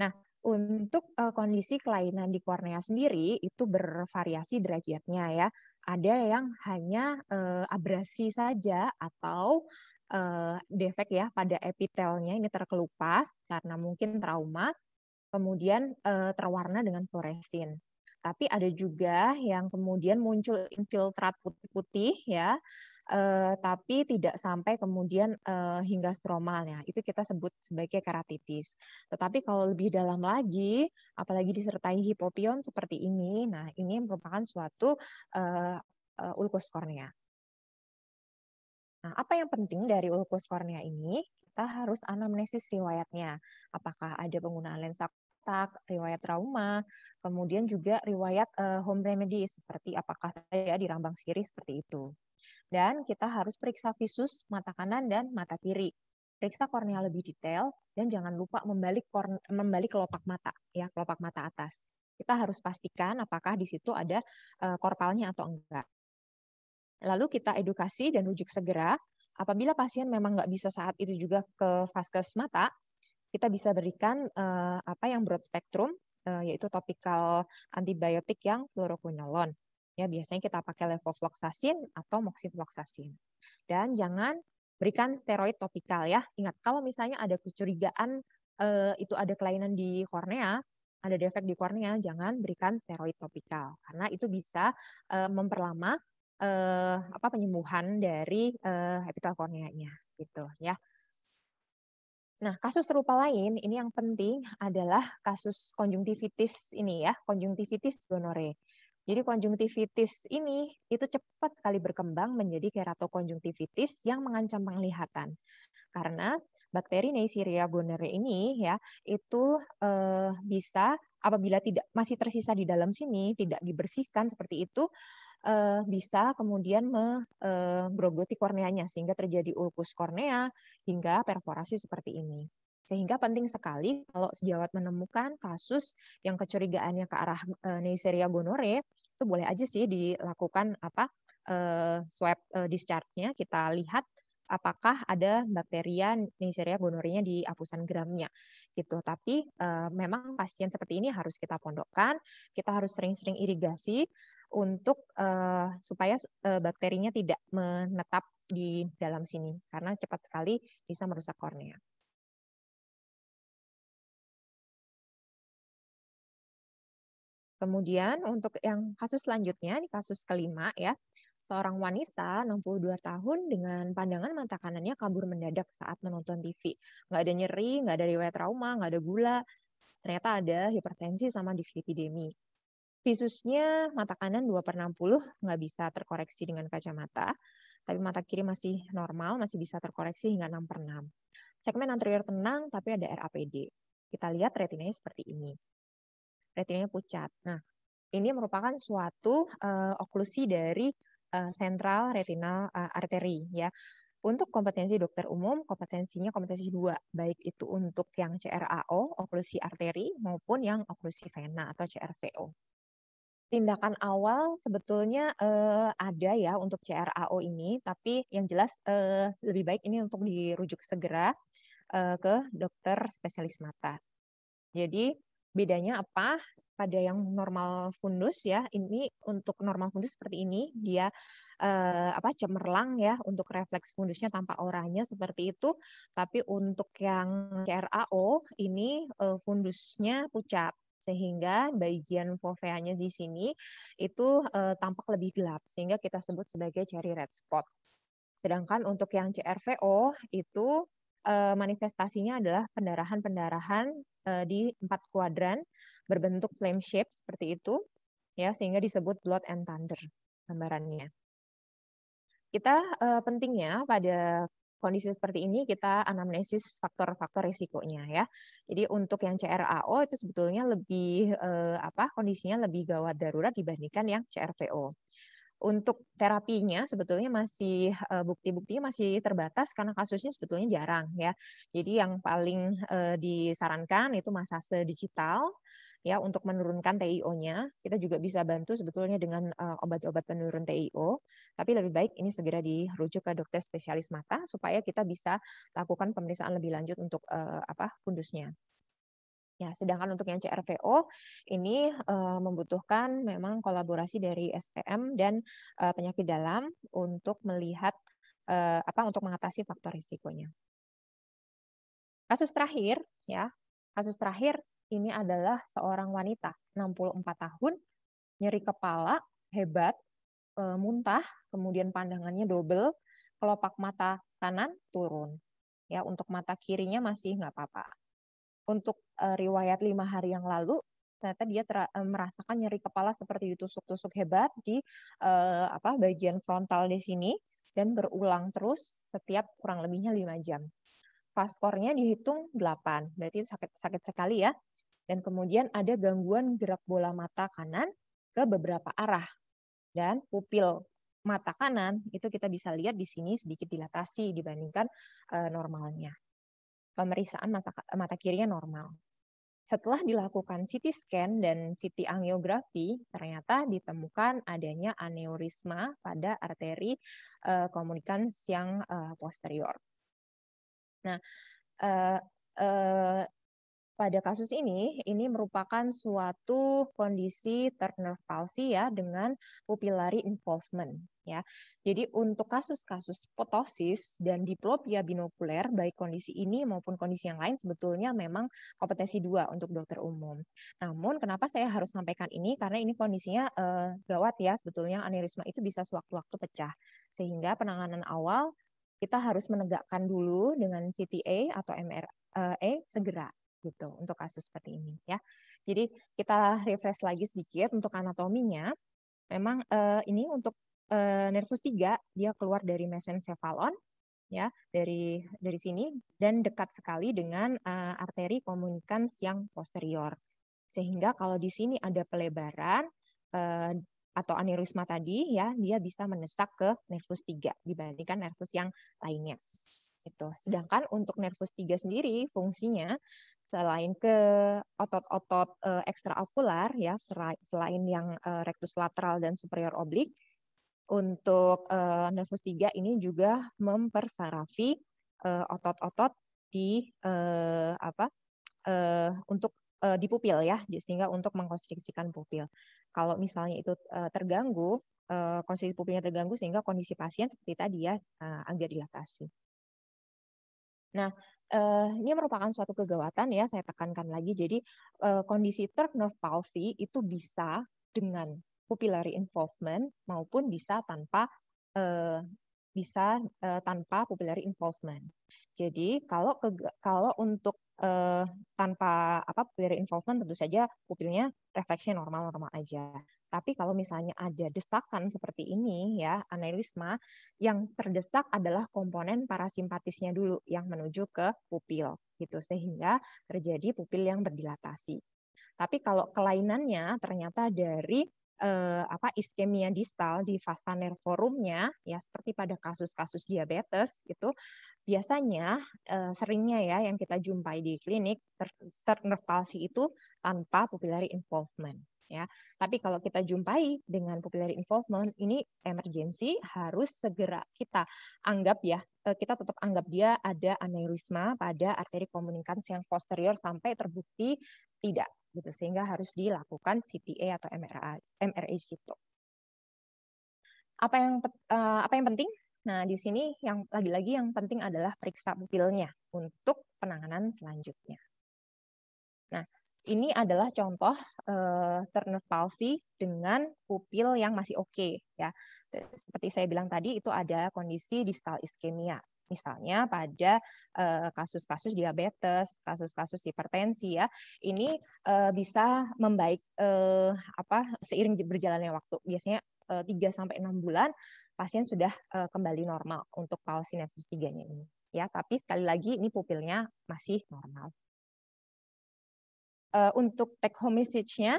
Nah, untuk uh, kondisi kelainan di kornea sendiri itu bervariasi derajatnya ya. Ada yang hanya uh, abrasi saja atau uh, defek ya pada epitelnya ini terkelupas karena mungkin trauma, kemudian uh, terwarna dengan fluoresin. Tapi ada juga yang kemudian muncul infiltrat putih-putih ya eh, tapi tidak sampai kemudian eh, hingga stromalnya Itu kita sebut sebagai keratitis. Tetapi kalau lebih dalam lagi, apalagi disertai hipopion seperti ini, nah ini merupakan suatu eh, uh, ulkus kornea. Nah, apa yang penting dari ulkus kornea ini? Kita harus anamnesis riwayatnya. Apakah ada penggunaan lensa kontak, riwayat trauma, kemudian juga riwayat uh, home remedy seperti apakah ada di Rambang Siri seperti itu. Dan kita harus periksa visus mata kanan dan mata kiri. Periksa kornea lebih detail dan jangan lupa membalik korne, membalik kelopak mata ya, kelopak mata atas. Kita harus pastikan apakah di situ ada uh, korpalnya atau enggak. Lalu kita edukasi dan rujuk segera. Apabila pasien memang nggak bisa saat itu juga ke vaskes mata, kita bisa berikan eh, apa yang broad spectrum, eh, yaitu topikal antibiotik yang fluoroquinolon. Ya, biasanya kita pakai levofloxacin atau moxifloxacin. Dan jangan berikan steroid topikal ya. Ingat, kalau misalnya ada kecurigaan eh, itu ada kelainan di kornea, ada defek di kornea, jangan berikan steroid topikal karena itu bisa eh, memperlama eh, apa penyembuhan dari eh, epitel korneanya gitu ya. Nah, kasus serupa lain ini yang penting adalah kasus konjungtivitis ini ya, konjungtivitis gonore. Jadi konjungtivitis ini itu cepat sekali berkembang menjadi keratokonjungtivitis yang mengancam penglihatan. Karena bakteri Neisseria gonorrhea ini ya itu eh, bisa apabila tidak masih tersisa di dalam sini tidak dibersihkan seperti itu eh, bisa kemudian menggerogoti eh, korneanya sehingga terjadi ulkus kornea hingga perforasi seperti ini. Sehingga penting sekali kalau sejawat menemukan kasus yang kecurigaannya ke arah e, Neisseria gonorrhea, itu boleh aja sih dilakukan apa eh, swab eh, discharge-nya kita lihat apakah ada bakteria Neisseria gonorrhea di apusan gramnya gitu. Tapi eh, memang pasien seperti ini harus kita pondokkan, kita harus sering-sering irigasi untuk eh, supaya eh, bakterinya tidak menetap di dalam sini karena cepat sekali bisa merusak kornea. Kemudian untuk yang kasus selanjutnya, di kasus kelima ya, seorang wanita 62 tahun dengan pandangan mata kanannya kabur mendadak saat menonton TV. Nggak ada nyeri, nggak ada riwayat trauma, nggak ada gula. Ternyata ada hipertensi sama dislipidemi. Visusnya mata kanan 2 per 60 nggak bisa terkoreksi dengan kacamata, tapi mata kiri masih normal, masih bisa terkoreksi hingga 6 per 6. Segmen anterior tenang, tapi ada RAPD. Kita lihat retinanya seperti ini. Retinanya pucat. Nah, ini merupakan suatu uh, oklusi dari uh, sentral retinal uh, arteri ya. Untuk kompetensi dokter umum, kompetensinya kompetensi dua, baik itu untuk yang CRAO, oklusi arteri, maupun yang oklusi vena atau CRVO. Tindakan awal sebetulnya eh, ada ya untuk CRAO ini, tapi yang jelas eh, lebih baik ini untuk dirujuk segera eh, ke dokter spesialis mata. Jadi Bedanya apa? Pada yang normal fundus ya, ini untuk normal fundus seperti ini dia eh, apa cemerlang ya untuk refleks fundusnya tanpa oranya seperti itu. Tapi untuk yang CRAO ini eh, fundusnya pucat sehingga bagian foveanya di sini itu eh, tampak lebih gelap sehingga kita sebut sebagai cherry red spot. Sedangkan untuk yang CRVO itu eh, manifestasinya adalah pendarahan-pendarahan uh, di empat kuadran berbentuk flame shape seperti itu ya sehingga disebut blood and thunder gambarannya. Kita uh, pentingnya pada kondisi seperti ini kita anamnesis faktor-faktor risikonya ya. Jadi untuk yang CRAO itu sebetulnya lebih eh, apa kondisinya lebih gawat darurat dibandingkan yang CRVO untuk terapinya sebetulnya masih eh, bukti-buktinya masih terbatas karena kasusnya sebetulnya jarang ya. Jadi yang paling eh, disarankan itu massage digital ya untuk menurunkan TIO-nya. Kita juga bisa bantu sebetulnya dengan eh, obat-obat penurun TIO, tapi lebih baik ini segera dirujuk ke dokter spesialis mata supaya kita bisa lakukan pemeriksaan lebih lanjut untuk apa fundusnya. Ya, sedangkan untuk yang CRVO ini uh, membutuhkan memang kolaborasi dari STM dan uh, penyakit dalam untuk melihat uh, apa untuk mengatasi faktor risikonya. Kasus terakhir ya, kasus terakhir ini adalah seorang wanita 64 tahun nyeri kepala hebat muntah, kemudian pandangannya double, kelopak mata kanan turun. Ya, untuk mata kirinya masih nggak apa-apa untuk uh, riwayat lima hari yang lalu ternyata dia ter eh, merasakan nyeri kepala seperti ditusuk-tusuk hebat di uh, apa bagian frontal di sini dan berulang terus setiap kurang lebihnya lima jam. Paskornya dihitung 8, berarti sakit sakit sekali ya. Dan kemudian ada gangguan gerak bola mata kanan ke beberapa arah. Dan pupil mata kanan itu kita bisa lihat di sini sedikit dilatasi dibandingkan normalnya pemeriksaan mata, mata kirinya normal. Setelah dilakukan CT scan dan CT angiografi, ternyata ditemukan adanya aneurisma pada arteri uh, eh, komunikans yang uh, eh, posterior. Nah, uh, uh, pada kasus ini, ini merupakan suatu kondisi Turner ya dengan pupillary involvement ya. Jadi untuk kasus-kasus potosis dan diplopia binokuler baik kondisi ini maupun kondisi yang lain sebetulnya memang kompetensi dua untuk dokter umum. Namun kenapa saya harus sampaikan ini karena ini kondisinya eh, gawat ya sebetulnya aneurisma itu bisa sewaktu-waktu pecah sehingga penanganan awal kita harus menegakkan dulu dengan CTA atau MRE segera gitu untuk kasus seperti ini ya. Jadi kita refresh lagi sedikit untuk anatominya. Memang eh, ini untuk uh, nervus 3 dia keluar dari mesencephalon ya dari dari sini dan dekat sekali dengan uh, arteri komunikans yang posterior sehingga kalau di sini ada pelebaran uh, atau aneurisma tadi ya dia bisa menesak ke nervus 3 dibandingkan nervus yang lainnya itu sedangkan untuk nervus 3 sendiri fungsinya selain ke otot-otot uh, ekstraokular ya selain yang uh, rectus lateral dan superior oblik untuk uh, nervus 3 ini juga mempersarafi eh, otot-otot di uh, apa uh, untuk uh, di pupil ya, sehingga untuk mengkonstriksikan pupil. Kalau misalnya itu uh, terganggu, uh, konstriksi pupilnya terganggu sehingga kondisi pasien seperti tadi ya uh, agak dilatasi. Nah, uh, ini merupakan suatu kegawatan ya, saya tekankan lagi. Jadi uh, kondisi third nerve itu bisa dengan pupillary involvement maupun bisa tanpa uh, bisa uh, tanpa pupillary involvement. Jadi kalau ke, kalau untuk uh, tanpa apa pupillary involvement tentu saja pupilnya refleksnya normal-normal aja. Tapi kalau misalnya ada desakan seperti ini ya, aneurisma yang terdesak adalah komponen parasimpatisnya dulu yang menuju ke pupil gitu sehingga terjadi pupil yang berdilatasi. Tapi kalau kelainannya ternyata dari eh, apa iskemia distal di fasa nervorumnya ya seperti pada kasus-kasus diabetes itu biasanya eh, seringnya ya yang kita jumpai di klinik ternervalsi ter itu tanpa pupillary involvement ya. Tapi kalau kita jumpai dengan pupillary involvement ini emergensi harus segera kita anggap ya, eh, kita tetap anggap dia ada aneurisma pada arteri komunikans yang posterior sampai terbukti tidak gitu sehingga harus dilakukan CTA atau MRA MRA gitu. Apa yang eh, apa yang penting? Nah, di sini yang lagi-lagi yang penting adalah periksa pupilnya untuk penanganan selanjutnya. Nah, ini adalah contoh uh, eh, Turner palsy dengan pupil yang masih oke okay, ya. Seperti saya bilang tadi itu ada kondisi distal iskemia. Misalnya pada eh, kasus-kasus diabetes, kasus-kasus hipertensi ya, ini eh, bisa membaik eh, apa seiring berjalannya waktu. Biasanya 3 sampai 6 bulan pasien sudah kembali normal untuk palsi nefsus 3-nya ini. Ya, tapi sekali lagi ini pupilnya masih normal. Uh, untuk take home message-nya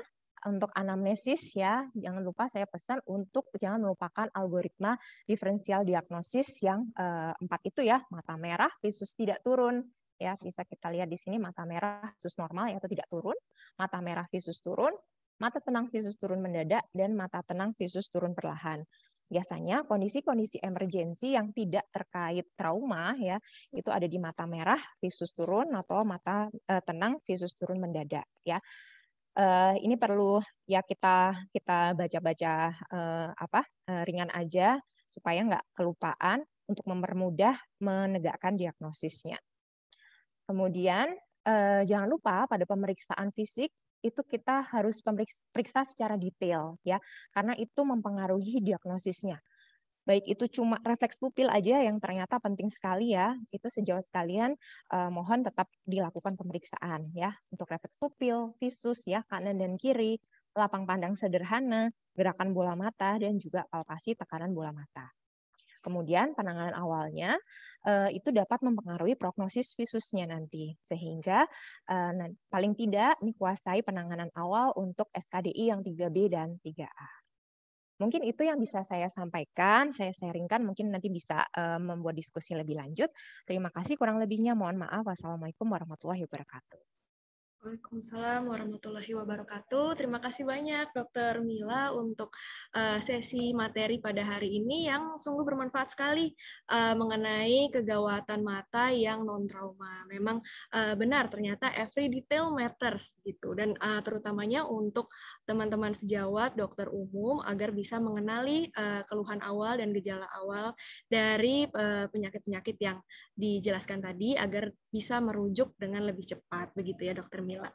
untuk anamnesis ya, jangan lupa saya pesan untuk jangan melupakan algoritma diferensial diagnosis yang eh, empat itu ya, mata merah, visus tidak turun. Ya, bisa kita lihat di sini mata merah visus normal yaitu tidak turun, mata merah visus turun, mata tenang visus turun mendadak, dan mata tenang visus turun perlahan. Biasanya kondisi-kondisi emergensi yang tidak terkait trauma ya itu ada di mata merah visus turun atau mata eh, tenang visus turun mendadak ya uh, ini perlu ya kita kita baca-baca uh, apa uh, ringan aja supaya nggak kelupaan untuk mempermudah menegakkan diagnosisnya. Kemudian uh, jangan lupa pada pemeriksaan fisik itu kita harus periksa secara detail ya karena itu mempengaruhi diagnosisnya baik itu cuma refleks pupil aja yang ternyata penting sekali ya itu sejauh sekalian eh, mohon tetap dilakukan pemeriksaan ya untuk refleks pupil visus ya kanan dan kiri lapang pandang sederhana gerakan bola mata dan juga palpasi tekanan bola mata kemudian penanganan awalnya eh, itu dapat mempengaruhi prognosis visusnya nanti sehingga eh, paling tidak dikuasai penanganan awal untuk SKDI yang 3B dan 3A. Mungkin itu yang bisa saya sampaikan, saya sharingkan, mungkin nanti bisa membuat diskusi lebih lanjut. Terima kasih kurang lebihnya, mohon maaf. Wassalamualaikum warahmatullahi wabarakatuh. Waalaikumsalam warahmatullahi wabarakatuh. Terima kasih banyak Dr. Mila untuk eh, sesi materi pada hari ini yang sungguh bermanfaat sekali eh, mengenai kegawatan mata yang non trauma. Memang eh, benar ternyata every detail matters gitu dan terutamanya untuk teman-teman sejawat, dokter umum agar bisa mengenali keluhan awal dan gejala awal dari penyakit-penyakit penyakit -penyakit yang dijelaskan tadi agar bisa merujuk dengan lebih cepat begitu ya dokter Mila.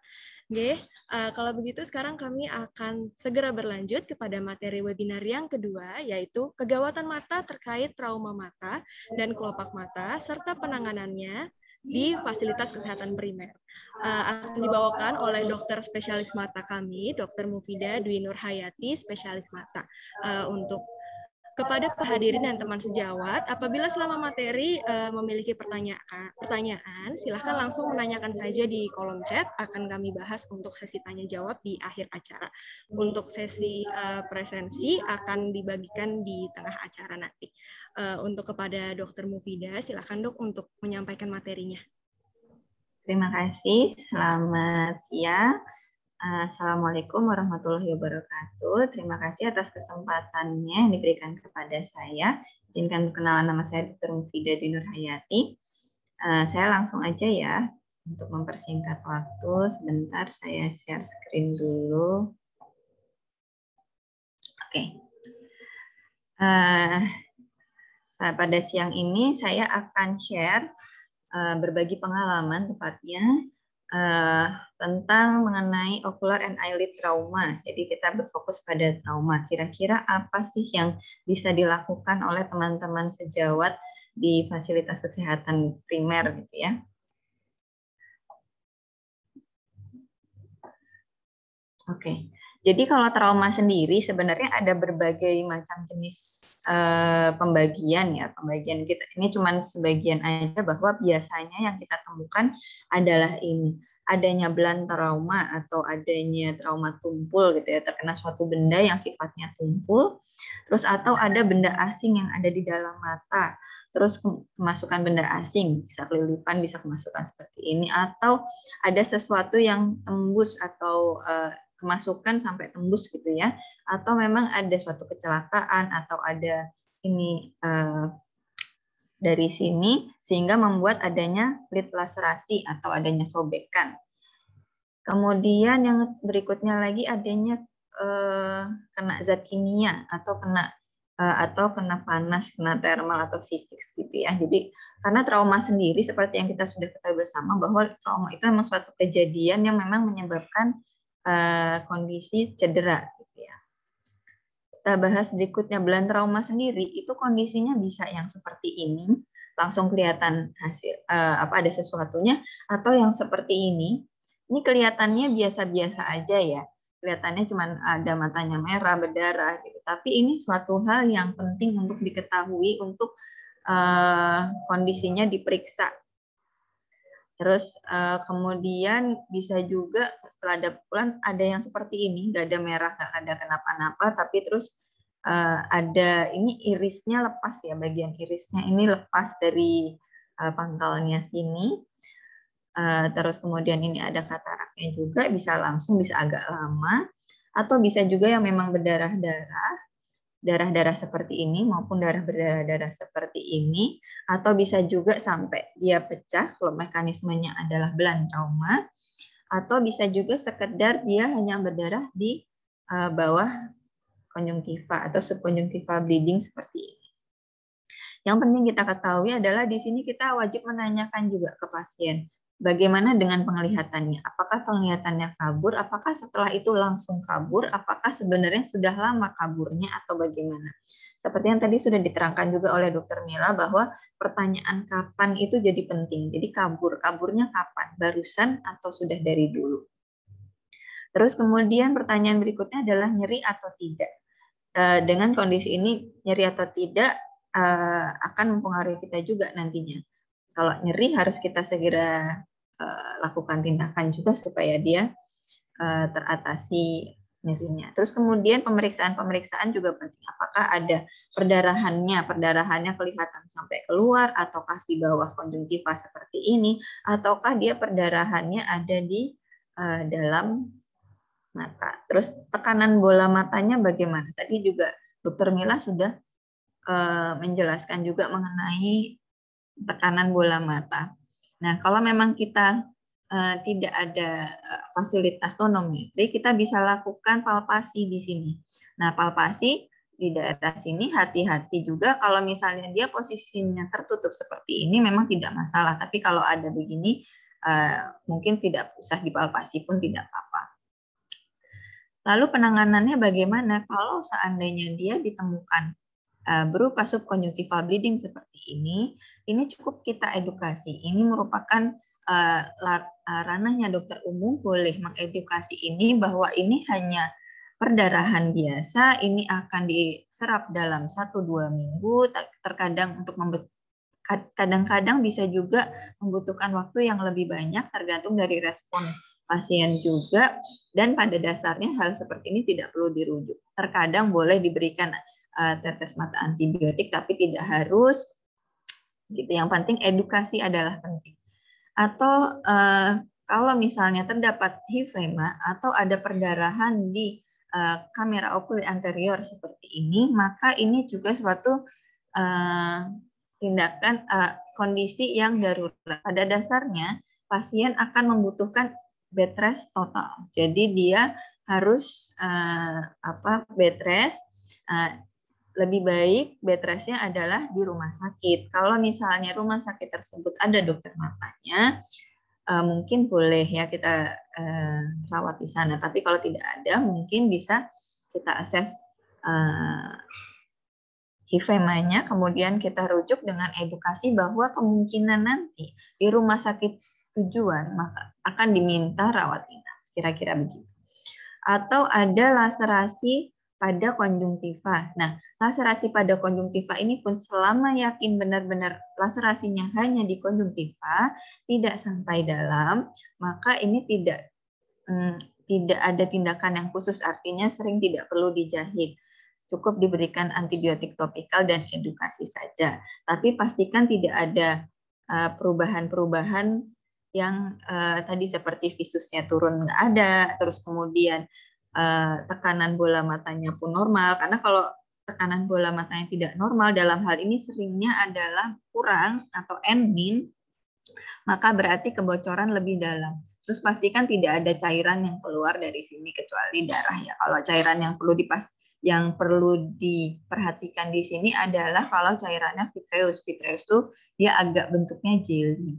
Oke, uh, kalau begitu sekarang kami akan segera berlanjut kepada materi webinar yang kedua yaitu kegawatan mata terkait trauma mata dan kelopak mata serta penanganannya di fasilitas kesehatan primer. Uh, akan dibawakan oleh dokter spesialis mata kami, Dokter Mufida Dwi Nur Hayati, spesialis mata. Uh, untuk kepada Hadirin dan teman sejawat. Apabila selama materi uh, memiliki pertanyaan, pertanyaan, silahkan langsung menanyakan saja di kolom chat. Akan kami bahas untuk sesi tanya jawab di akhir acara. Untuk sesi uh, presensi akan dibagikan di tengah acara nanti. Uh, untuk kepada Dokter Mufida, silahkan dok untuk menyampaikan materinya. Terima kasih. Selamat siang. Eh, Assalamualaikum warahmatullahi wabarakatuh. Terima kasih atas kesempatannya yang diberikan kepada saya. Izinkan perkenalan nama saya Dr. Mufida Dinur Hayati. Eh, saya langsung aja ya untuk mempersingkat waktu. Sebentar saya share screen dulu. Oke. Okay. Eh, pada siang ini saya akan share berbagi pengalaman tepatnya uh, tentang mengenai ocular and eyelid trauma. Jadi kita berfokus pada trauma. Kira-kira apa sih yang bisa dilakukan oleh teman-teman sejawat di fasilitas kesehatan primer gitu ya? Oke. Okay. Jadi kalau trauma sendiri sebenarnya ada berbagai macam jenis e, pembagian ya pembagian kita ini cuma sebagian aja bahwa biasanya yang kita temukan adalah ini adanya belan trauma atau adanya trauma tumpul gitu ya terkena suatu benda yang sifatnya tumpul terus atau ada benda asing yang ada di dalam mata terus kemasukan benda asing bisa kelilipan bisa kemasukan seperti ini atau ada sesuatu yang tembus atau uh, kemasukan sampai tembus gitu ya atau memang ada suatu kecelakaan atau ada ini eh, dari sini sehingga membuat adanya pelit laserasi atau adanya sobekan. Kemudian yang berikutnya lagi adanya eh, kena zat kimia atau kena eh, atau kena panas, kena thermal atau fisik gitu ya. Jadi karena trauma sendiri seperti yang kita sudah ketahui bersama bahwa trauma itu memang suatu kejadian yang memang menyebabkan Eh, kondisi cedera gitu ya. Kita bahas berikutnya bulan trauma sendiri itu kondisinya bisa yang seperti ini langsung kelihatan hasil eh, apa ada sesuatunya atau yang seperti ini ini kelihatannya biasa-biasa aja ya kelihatannya cuma ada matanya merah berdarah gitu tapi ini suatu hal yang penting untuk diketahui untuk eh, kondisinya diperiksa Terus uh, kemudian bisa juga setelah ada pukulan ada yang seperti ini, nggak ada merah, nggak ada kenapa-napa, tapi terus uh, ada ini irisnya lepas ya, bagian irisnya ini lepas dari uh, pangkalnya sini. Uh, terus kemudian ini ada kataraknya juga, bisa langsung, bisa agak lama, atau bisa juga yang memang berdarah-darah, darah-darah seperti ini maupun darah berdarah-darah seperti ini atau bisa juga sampai dia pecah kalau mekanismenya adalah belan trauma atau bisa juga sekedar dia hanya berdarah di uh, bawah konjungtiva atau subkonjungtiva bleeding seperti ini. Yang penting kita ketahui adalah di sini kita wajib menanyakan juga ke pasien Bagaimana dengan penglihatannya? Apakah penglihatannya kabur? Apakah setelah itu langsung kabur? Apakah sebenarnya sudah lama kaburnya atau bagaimana? Seperti yang tadi sudah diterangkan juga oleh Dokter Mira bahwa pertanyaan kapan itu jadi penting. Jadi kabur, kaburnya kapan? Barusan atau sudah dari dulu? Terus kemudian pertanyaan berikutnya adalah nyeri atau tidak. Eh, dengan kondisi ini nyeri atau tidak eh, akan mempengaruhi kita juga nantinya kalau nyeri harus kita segera uh, lakukan tindakan juga supaya dia uh, teratasi nyerinya. Terus kemudian pemeriksaan-pemeriksaan juga penting. Apakah ada perdarahannya, perdarahannya kelihatan sampai keluar, ataukah di bawah konjungtiva seperti ini, ataukah dia perdarahannya ada di uh, dalam mata. Terus tekanan bola matanya bagaimana? Tadi juga Dokter Mila sudah menjelaskan juga mengenai tekanan bola mata. Nah, kalau memang kita uh, tidak ada eh, fasilitas fasilitas tonometri, kita bisa lakukan palpasi di sini. Nah, palpasi di daerah sini hati-hati juga kalau misalnya dia posisinya tertutup seperti ini memang tidak masalah, tapi kalau ada begini eh, mungkin tidak usah dipalpasi pun tidak apa-apa. Lalu penanganannya bagaimana kalau seandainya dia ditemukan Eh, berupa subkonjungtival bleeding seperti ini, ini cukup kita edukasi. Ini merupakan eh, eh, ranahnya dokter umum boleh mengedukasi ini bahwa ini hanya perdarahan biasa, ini akan diserap dalam 1-2 minggu, terkadang untuk kadang-kadang bisa juga membutuhkan waktu yang lebih banyak tergantung dari respon pasien juga dan pada dasarnya hal seperti ini tidak perlu dirujuk. Terkadang boleh diberikan uh, tetes mata antibiotik tapi tidak harus gitu yang penting edukasi adalah penting atau uh, kalau misalnya terdapat hifema atau ada perdarahan di uh, kamera okuli anterior seperti ini maka ini juga suatu uh, tindakan uh, kondisi yang darurat pada dasarnya pasien akan membutuhkan bed rest total jadi dia harus uh, apa bed rest uh, lebih baik bed restnya adalah di rumah sakit. Kalau misalnya rumah sakit tersebut ada dokter matanya, uh, mungkin boleh ya kita uh, rawat di sana. Tapi kalau tidak ada, mungkin bisa kita akses uh, eh, hivemanya, kemudian kita rujuk dengan edukasi bahwa kemungkinan nanti di rumah sakit tujuan maka akan diminta rawat inap, kira-kira begitu. Atau ada laserasi pada konjungtiva. Nah, laserasi pada konjungtiva ini pun selama yakin benar-benar laserasinya hanya di konjungtiva, tidak sampai dalam, maka ini tidak hmm, tidak ada tindakan yang khusus, artinya sering tidak perlu dijahit. Cukup diberikan antibiotik topikal dan edukasi saja. Tapi pastikan tidak ada eh, perubahan-perubahan yang uh, tadi seperti visusnya turun nggak ada, terus kemudian Eh, tekanan bola matanya pun normal karena kalau tekanan bola matanya tidak normal dalam hal ini seringnya adalah kurang atau N-min maka berarti kebocoran lebih dalam. Terus pastikan tidak ada cairan yang keluar dari sini kecuali darah ya. Kalau cairan yang perlu dipas yang perlu diperhatikan di sini adalah kalau cairannya vitreous. Vitreous tuh dia agak bentuknya jelly.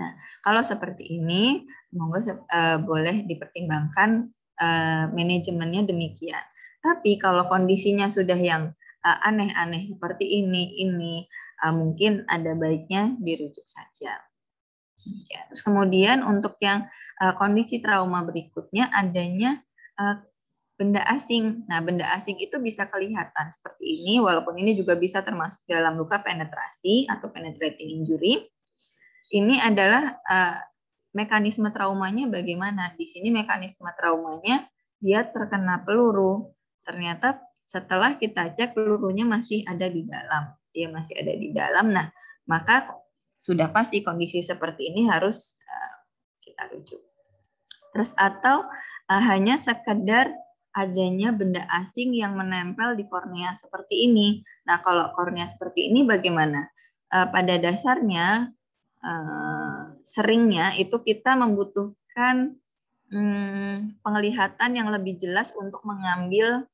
Nah, kalau seperti ini monggo uh, boleh dipertimbangkan Eh, manajemennya demikian. Tapi kalau kondisinya sudah yang eh, aneh-aneh seperti ini, ini eh, mungkin ada baiknya dirujuk saja. Ya, terus kemudian untuk yang uh, kondisi trauma berikutnya adanya uh, benda asing. Nah, benda asing itu bisa kelihatan seperti ini, walaupun ini juga bisa termasuk dalam luka penetrasi atau penetrating injury. Ini adalah uh, mekanisme traumanya bagaimana. Di sini mekanisme traumanya dia terkena peluru. Ternyata setelah kita cek pelurunya masih ada di dalam. Dia masih ada di dalam. Nah, maka sudah pasti kondisi seperti ini harus eh, kita rujuk. Terus atau eh, hanya sekedar adanya benda asing yang menempel di kornea seperti ini. Nah, kalau kornea seperti ini bagaimana? Eh, pada dasarnya Eh, seringnya itu kita membutuhkan hmm, penglihatan yang lebih jelas untuk mengambil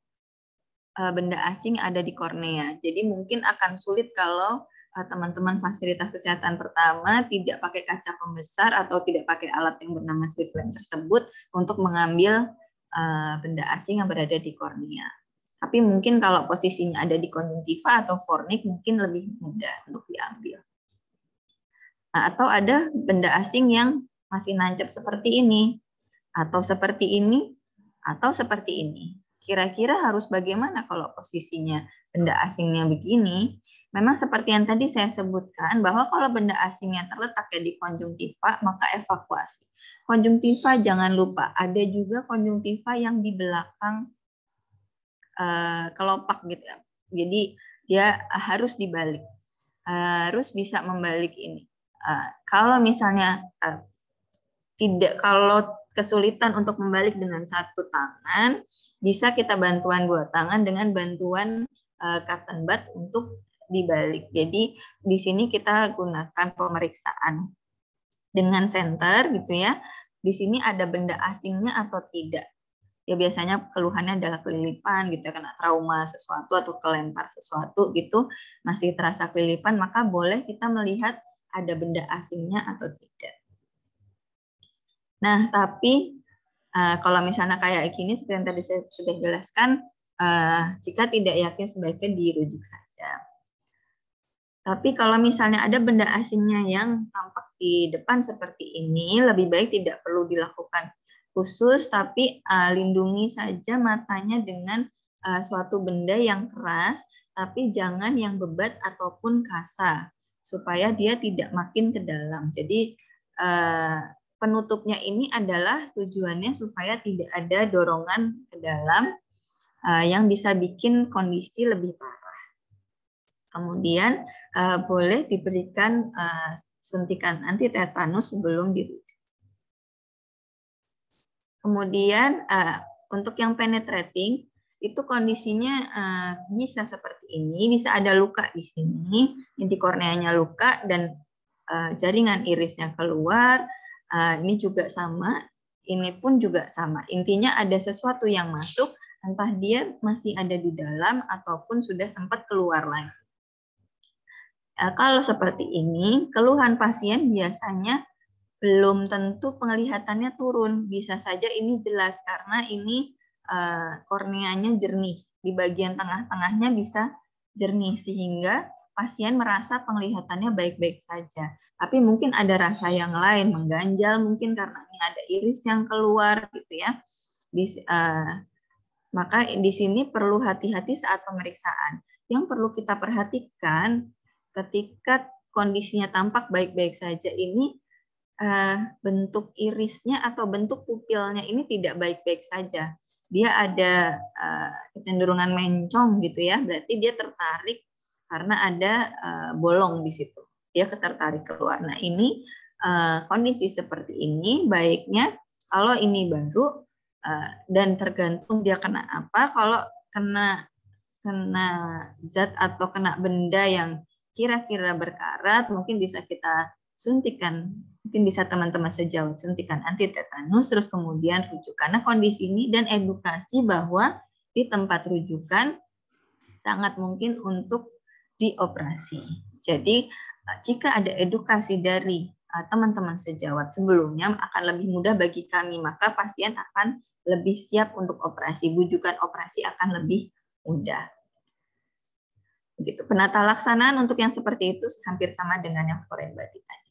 eh, benda asing ada di kornea. Jadi mungkin akan sulit kalau eh, teman-teman fasilitas kesehatan pertama tidak pakai kaca pembesar atau tidak pakai alat yang bernama slit lamp tersebut untuk mengambil benda asing yang berada di kornea. Tapi mungkin kalau posisinya ada di konjungtiva atau fornik mungkin lebih mudah untuk diambil. Nah, atau ada benda asing yang masih nancap seperti ini, atau seperti ini, atau seperti ini. Kira-kira harus bagaimana kalau posisinya benda asingnya begini? Memang seperti yang tadi saya sebutkan bahwa kalau benda asingnya terletak ya di konjungtiva, maka evakuasi. Konjungtiva jangan lupa, ada juga konjungtiva yang di belakang eh, kelopak gitu ya. Jadi dia harus dibalik. Harus bisa membalik ini. Eh, kalau misalnya uh, tidak kalau kesulitan untuk membalik dengan satu tangan, bisa kita bantuan dua tangan dengan bantuan uh, eh, cotton bud untuk dibalik. Jadi di sini kita gunakan pemeriksaan dengan center gitu ya. Di sini ada benda asingnya atau tidak. Ya biasanya keluhannya adalah kelilipan gitu ya, kena trauma sesuatu atau kelempar sesuatu gitu, masih terasa kelilipan, maka boleh kita melihat ada benda asingnya atau tidak. Nah, tapi uh, kalau misalnya kayak gini, seperti yang tadi saya sudah jelaskan, uh, jika tidak yakin sebaiknya dirujuk saja. Tapi kalau misalnya ada benda asingnya yang tampak di depan seperti ini, lebih baik tidak perlu dilakukan khusus, tapi uh, lindungi saja matanya dengan uh, suatu benda yang keras, tapi jangan yang bebat ataupun kasar supaya dia tidak makin ke dalam. Jadi eh, penutupnya ini adalah tujuannya supaya tidak ada dorongan ke dalam eh, yang bisa bikin kondisi lebih parah. Kemudian eh, boleh diberikan suntikan anti tetanus sebelum di Kemudian untuk yang penetrating itu kondisinya uh, bisa seperti ini, bisa ada luka di sini, inti korneanya luka dan uh, jaringan irisnya keluar. Uh, ini juga sama, ini pun juga sama. Intinya ada sesuatu yang masuk, entah dia masih ada di dalam ataupun sudah sempat keluar lagi. Uh, kalau seperti ini, keluhan pasien biasanya belum tentu penglihatannya turun. Bisa saja ini jelas karena ini Eh, korneanya jernih. Di bagian tengah-tengahnya bisa jernih sehingga pasien merasa penglihatannya baik-baik saja. Tapi mungkin ada rasa yang lain, mengganjal mungkin karena ini ada iris yang keluar gitu ya. Di, uh, maka di sini perlu hati-hati saat pemeriksaan. Yang perlu kita perhatikan ketika kondisinya tampak baik-baik saja ini eh, bentuk irisnya atau bentuk pupilnya ini tidak baik-baik saja dia ada uh, kecenderungan mencong gitu ya, berarti dia tertarik karena ada eh, bolong di situ. Dia ketertarik keluar. Nah, ini eh, kondisi seperti ini baiknya kalau ini baru dan tergantung dia kena apa. Kalau kena kena zat atau kena benda yang kira-kira berkarat, mungkin bisa kita suntikan mungkin bisa teman-teman sejauh suntikan anti tetanus terus kemudian rujukan karena kondisi ini dan edukasi bahwa di tempat rujukan sangat mungkin untuk dioperasi. Jadi eh, jika ada edukasi dari eh, teman-teman sejawat sebelumnya akan lebih mudah bagi kami maka pasien akan lebih siap untuk operasi bujukan operasi akan lebih mudah begitu Penata laksanaan untuk yang seperti itu hampir sama dengan yang foreign body tadi.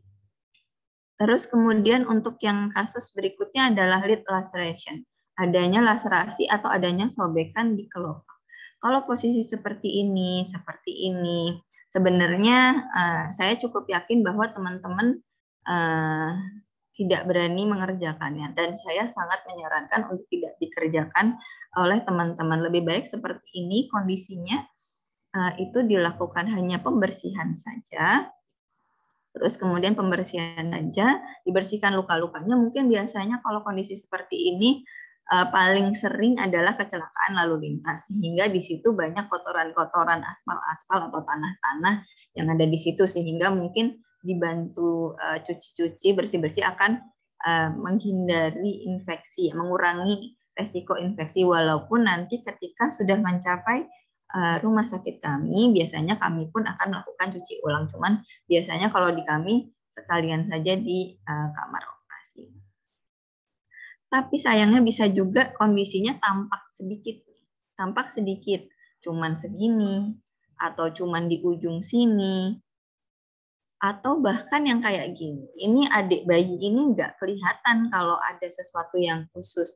Terus kemudian untuk yang kasus berikutnya adalah lead laceration, adanya laserasi atau adanya sobekan di kelopak. Kalau posisi seperti ini, seperti ini, sebenarnya uh, saya cukup yakin bahwa teman-teman uh, tidak berani mengerjakannya dan saya sangat menyarankan untuk tidak dikerjakan oleh teman-teman. Lebih baik seperti ini kondisinya uh, itu dilakukan hanya pembersihan saja terus kemudian pembersihan aja dibersihkan luka-lukanya mungkin biasanya kalau kondisi seperti ini eh, paling sering adalah kecelakaan lalu lintas sehingga di situ banyak kotoran-kotoran aspal-aspal atau tanah-tanah yang ada di situ sehingga mungkin dibantu eh, cuci-cuci bersih-bersih akan eh, menghindari infeksi mengurangi resiko infeksi walaupun nanti ketika sudah mencapai Eh, rumah sakit kami biasanya kami pun akan melakukan cuci ulang. Cuman biasanya kalau di kami sekalian saja di uh, kamar operasi. Tapi sayangnya bisa juga kondisinya tampak sedikit, tampak sedikit, cuman segini atau cuman di ujung sini atau bahkan yang kayak gini. Ini adik bayi ini nggak kelihatan kalau ada sesuatu yang khusus.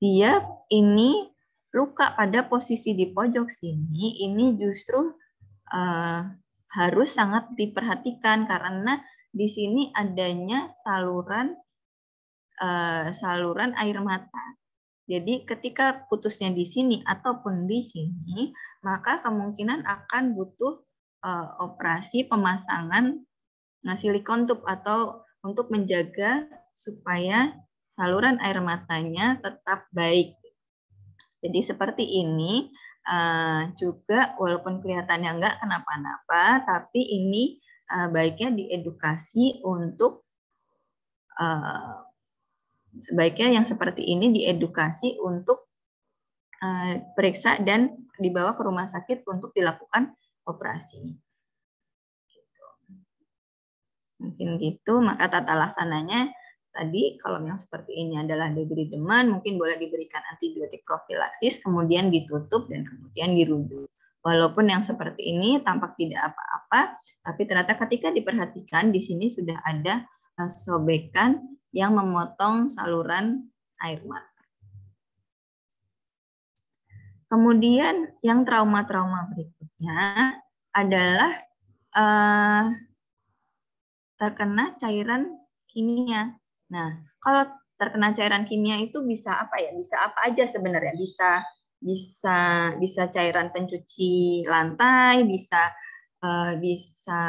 Dia ini luka pada posisi di pojok sini ini justru uh, harus sangat diperhatikan karena di sini adanya saluran uh, saluran air mata. Jadi ketika putusnya di sini ataupun di sini, maka kemungkinan akan butuh uh, operasi pemasangan silikon tube atau untuk menjaga supaya saluran air matanya tetap baik jadi seperti ini uh, juga walaupun kelihatannya enggak kenapa-napa, tapi ini uh, baiknya diedukasi untuk uh, sebaiknya yang seperti ini diedukasi untuk uh, periksa dan dibawa ke rumah sakit untuk dilakukan operasi. Mungkin gitu, gitu maka tata laksananya tadi kalau yang seperti ini adalah diberi demam, mungkin boleh diberikan antibiotik profilaksis, kemudian ditutup dan kemudian dirujuk. Walaupun yang seperti ini tampak tidak apa-apa, tapi ternyata ketika diperhatikan di sini sudah ada eh, sobekan yang memotong saluran air mata. Kemudian yang trauma-trauma berikutnya adalah uh, terkena cairan kimia. Nah, kalau terkena cairan kimia itu bisa apa ya? Bisa apa aja sebenarnya? Bisa bisa bisa cairan pencuci lantai, bisa uh, bisa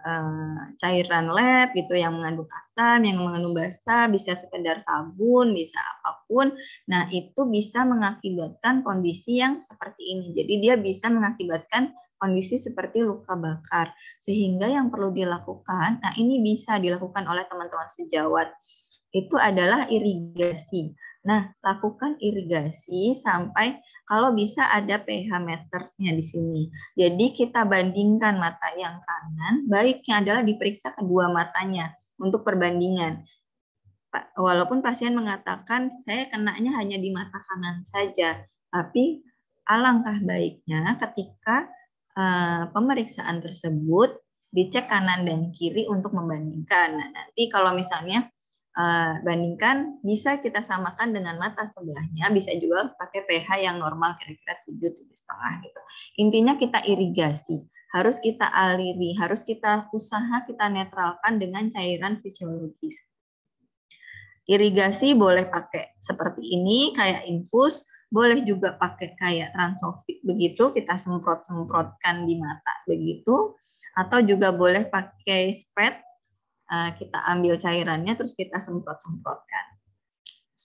uh, cairan lab gitu yang mengandung asam, yang mengandung basa, bisa sekedar sabun, bisa apapun. Nah, itu bisa mengakibatkan kondisi yang seperti ini. Jadi dia bisa mengakibatkan kondisi seperti luka bakar. Sehingga yang perlu dilakukan, nah ini bisa dilakukan oleh teman-teman sejawat itu adalah irigasi. Nah, lakukan irigasi sampai kalau bisa ada pH metersnya di sini. Jadi kita bandingkan mata yang kanan, baiknya adalah diperiksa kedua matanya untuk perbandingan. Walaupun pasien mengatakan saya kenanya hanya di mata kanan saja, tapi alangkah baiknya ketika eh, pemeriksaan tersebut dicek kanan dan kiri untuk membandingkan. Nah, nanti kalau misalnya Eh, bandingkan bisa kita samakan dengan mata sebelahnya bisa juga pakai pH yang normal kira-kira 7 setengah gitu. Intinya kita irigasi, harus kita aliri, harus kita usaha kita netralkan dengan cairan fisiologis. Irigasi boleh pakai seperti ini kayak infus, boleh juga pakai kayak transofik begitu kita semprot-semprotkan di mata begitu atau juga boleh pakai spet Eh, kita ambil cairannya terus kita semprot-semprotkan.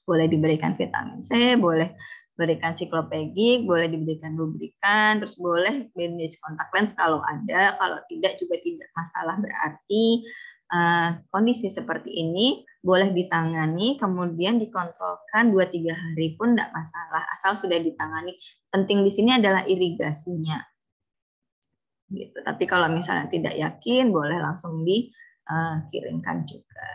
Boleh diberikan vitamin C, boleh berikan siklopegik, boleh diberikan lubrikan, terus boleh bandage kontak lens kalau ada, kalau tidak juga tidak masalah berarti eh, kondisi seperti ini boleh ditangani, kemudian dikontrolkan 2-3 hari pun tidak masalah, asal sudah ditangani. Penting di sini adalah irigasinya. Gitu. Tapi kalau misalnya tidak yakin, boleh langsung di uh, kirimkan juga.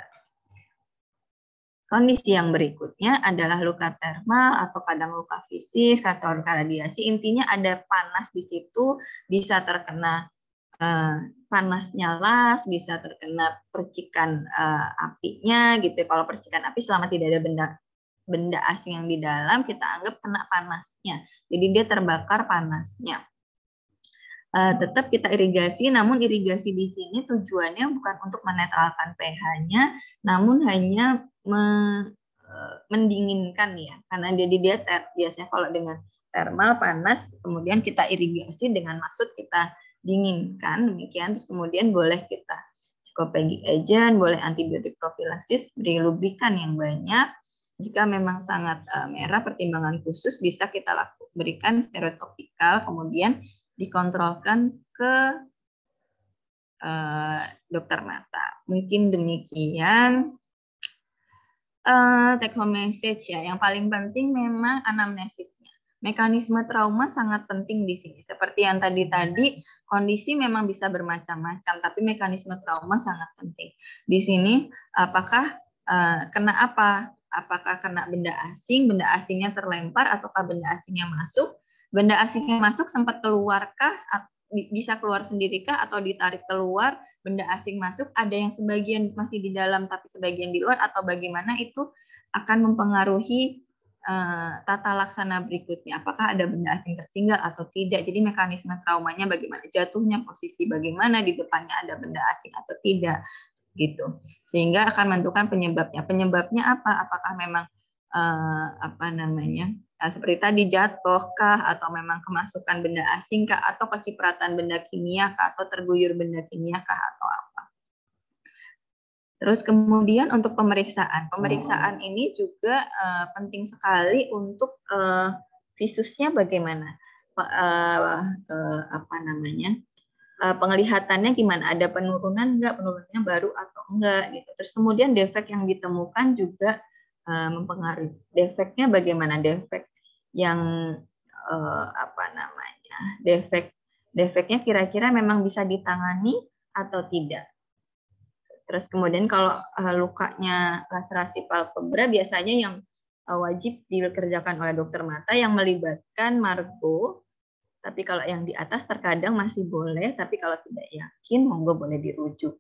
Kondisi yang berikutnya adalah luka termal atau kadang luka fisik atau luka radiasi. Intinya ada panas di situ, bisa terkena uh, panasnya las, bisa terkena percikan eh, apinya gitu. Kalau percikan api selama tidak ada benda benda asing yang di dalam, kita anggap kena panasnya. Jadi dia terbakar panasnya uh, tetap kita irigasi, namun irigasi di sini tujuannya bukan untuk menetralkan pH-nya, namun hanya me, uh, mendinginkan ya, karena jadi dia ter, biasanya kalau dengan thermal panas, kemudian kita irigasi dengan maksud kita dinginkan, demikian terus kemudian boleh kita psikopegi agent, boleh antibiotik profilaksis, beri lubrikan yang banyak. Jika memang sangat uh, merah, pertimbangan khusus bisa kita lakukan berikan stereotopikal, kemudian dikontrolkan ke uh, dokter mata. Mungkin demikian uh, take home message ya. Yang paling penting memang anamnesisnya. Mekanisme trauma sangat penting di sini. Seperti yang tadi tadi, kondisi memang bisa bermacam-macam, tapi mekanisme trauma sangat penting. Di sini apakah uh, kena apa? Apakah kena benda asing, benda asingnya terlempar ataukah benda asingnya masuk? Benda asing yang masuk sempat keluarkah bisa keluar sendirikah atau ditarik keluar benda asing masuk ada yang sebagian masih di dalam tapi sebagian di luar atau bagaimana itu akan mempengaruhi eh, tata laksana berikutnya apakah ada benda asing tertinggal atau tidak jadi mekanisme traumanya bagaimana jatuhnya posisi bagaimana di depannya ada benda asing atau tidak gitu sehingga akan menentukan penyebabnya penyebabnya apa apakah memang uh, apa namanya Nah, seperti tadi jatuh atau memang kemasukan benda asing kah atau kecipratan benda kimia kah atau terguyur benda kimia kah atau apa. Terus kemudian untuk pemeriksaan. Pemeriksaan oh. ini juga uh, penting sekali untuk uh, visusnya bagaimana? Uh, uh, apa namanya? Uh, penglihatannya gimana? Ada penurunan enggak? Penurunannya baru atau enggak gitu. Terus kemudian defek yang ditemukan juga Eh, mempengaruhi. Defeknya bagaimana? Defek yang uh, apa namanya? Defek defeknya kira-kira memang bisa ditangani atau tidak. Terus kemudian kalau uh, lukanya laserasi palpebra biasanya yang uh, wajib dikerjakan oleh dokter mata yang melibatkan margo. Tapi kalau yang di atas terkadang masih boleh, tapi kalau tidak yakin monggo boleh dirujuk.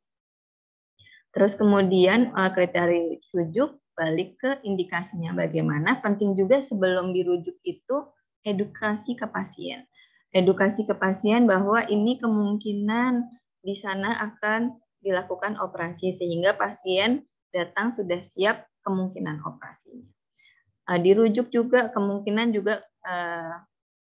Terus kemudian uh, kriteria rujuk balik ke indikasinya bagaimana. Penting juga sebelum dirujuk itu edukasi ke pasien. Edukasi ke pasien bahwa ini kemungkinan di sana akan dilakukan operasi sehingga pasien datang sudah siap kemungkinan operasinya. Eh, dirujuk juga kemungkinan juga eh,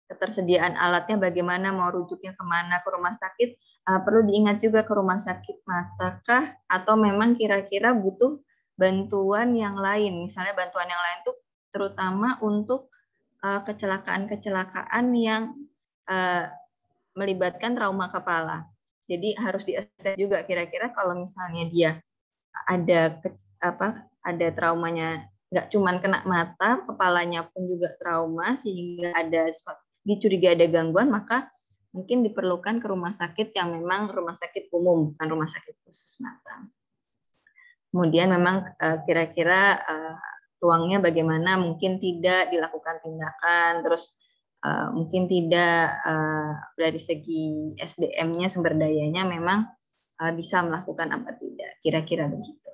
ketersediaan alatnya bagaimana mau rujuknya kemana ke rumah sakit eh, perlu diingat juga ke rumah sakit matakah atau memang kira-kira butuh bantuan yang lain. Misalnya bantuan yang lain itu terutama untuk eh, kecelakaan-kecelakaan yang uh, melibatkan trauma kepala. Jadi harus diakses juga kira-kira kalau misalnya dia ada ke, apa ada traumanya nggak cuman kena mata, kepalanya pun juga trauma sehingga ada dicurigai ada gangguan maka mungkin diperlukan ke rumah sakit yang memang rumah sakit umum bukan rumah sakit khusus mata. Kemudian memang eh, kira-kira eh, ruangnya bagaimana, mungkin tidak dilakukan tindakan, terus eh, mungkin tidak dari segi SDM-nya sumber dayanya memang bisa melakukan apa tidak, kira-kira begitu.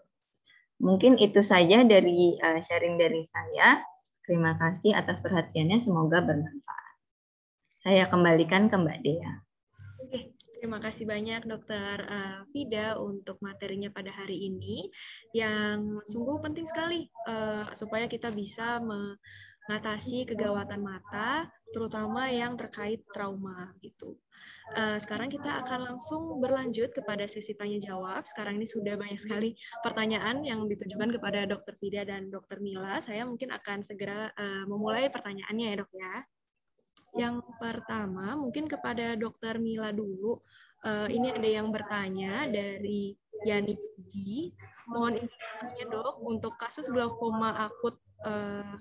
Mungkin itu saja dari sharing dari saya. Terima kasih atas perhatiannya, semoga bermanfaat. Saya kembalikan ke Mbak Dea. Terima kasih banyak Dokter eh, Fida untuk materinya pada hari ini yang sungguh penting sekali eh, supaya kita bisa mengatasi kegawatan mata, terutama yang terkait trauma gitu. Eh, sekarang kita akan langsung berlanjut kepada sesi tanya jawab. Sekarang ini sudah banyak sekali pertanyaan yang ditujukan kepada Dokter Fida dan Dokter Mila. Saya mungkin akan segera memulai pertanyaannya ya dok ya. Yang pertama mungkin kepada Dokter Mila dulu. Eh, ini ada yang bertanya dari Yani Puji. Mohon informasinya dok untuk kasus glaukoma akut uh,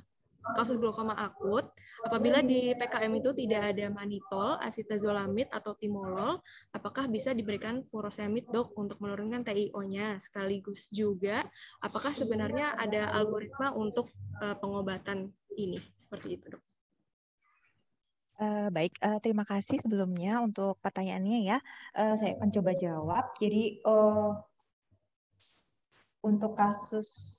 kasus glaukoma akut, apabila di PKM itu tidak ada manitol, asitazolamid, atau timolol, apakah bisa diberikan furosemid dok untuk menurunkan TIO-nya? Sekaligus juga, apakah sebenarnya ada algoritma untuk eh, pengobatan ini? Seperti itu dok. Uh, baik, uh, terima kasih sebelumnya untuk pertanyaannya ya. Uh, saya akan coba jawab. Jadi uh, untuk kasus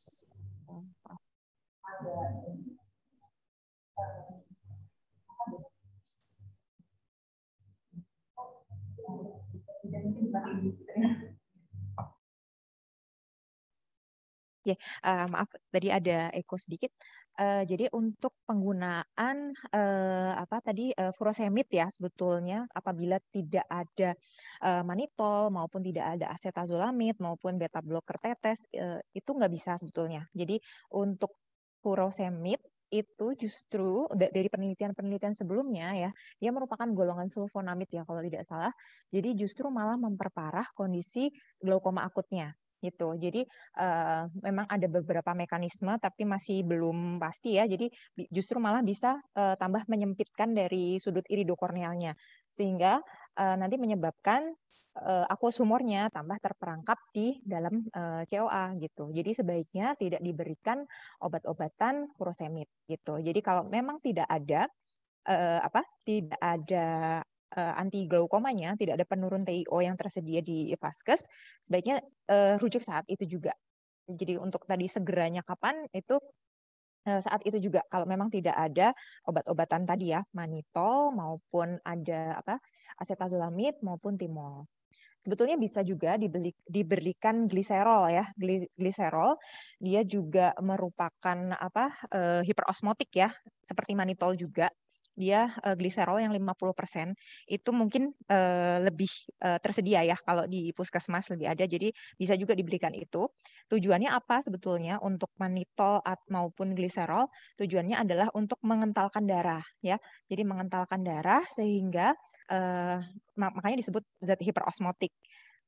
Ya, uh, maaf tadi ada echo sedikit. Uh, jadi untuk penggunaan uh, apa tadi uh, furosemid ya sebetulnya apabila tidak ada uh, manitol maupun tidak ada acetazolamid maupun beta blocker tetes uh, itu nggak bisa sebetulnya. Jadi untuk furosemid itu justru dari penelitian-penelitian sebelumnya ya, dia merupakan golongan sulfonamid ya kalau tidak salah. Jadi justru malah memperparah kondisi glaukoma akutnya gitu. Jadi uh, memang ada beberapa mekanisme tapi masih belum pasti ya. Jadi justru malah bisa uh, tambah menyempitkan dari sudut iridokornealnya sehingga uh, nanti menyebabkan uh, akuosumornya tambah terperangkap di dalam uh, COA gitu. Jadi sebaiknya tidak diberikan obat-obatan furosemid gitu. Jadi kalau memang tidak ada uh, apa tidak ada uh, eh, anti glaukomanya, tidak ada penurun TIO yang tersedia di vaskes, sebaiknya uh, rujuk saat itu juga. Jadi untuk tadi segeranya kapan itu eh, saat itu juga kalau memang tidak ada obat-obatan tadi ya manitol maupun ada apa asetazolamid maupun timol sebetulnya bisa juga dibeli, diberikan gliserol ya gliserol dia juga merupakan apa hiperosmotik ya seperti manitol juga dia uh, gliserol yang 50% itu mungkin uh, lebih uh, tersedia ya kalau di puskesmas lebih ada. Jadi bisa juga dibelikan itu. Tujuannya apa sebetulnya untuk manitol maupun gliserol? Tujuannya adalah untuk mengentalkan darah ya. Jadi mengentalkan darah sehingga uh, makanya disebut zat hiperosmotik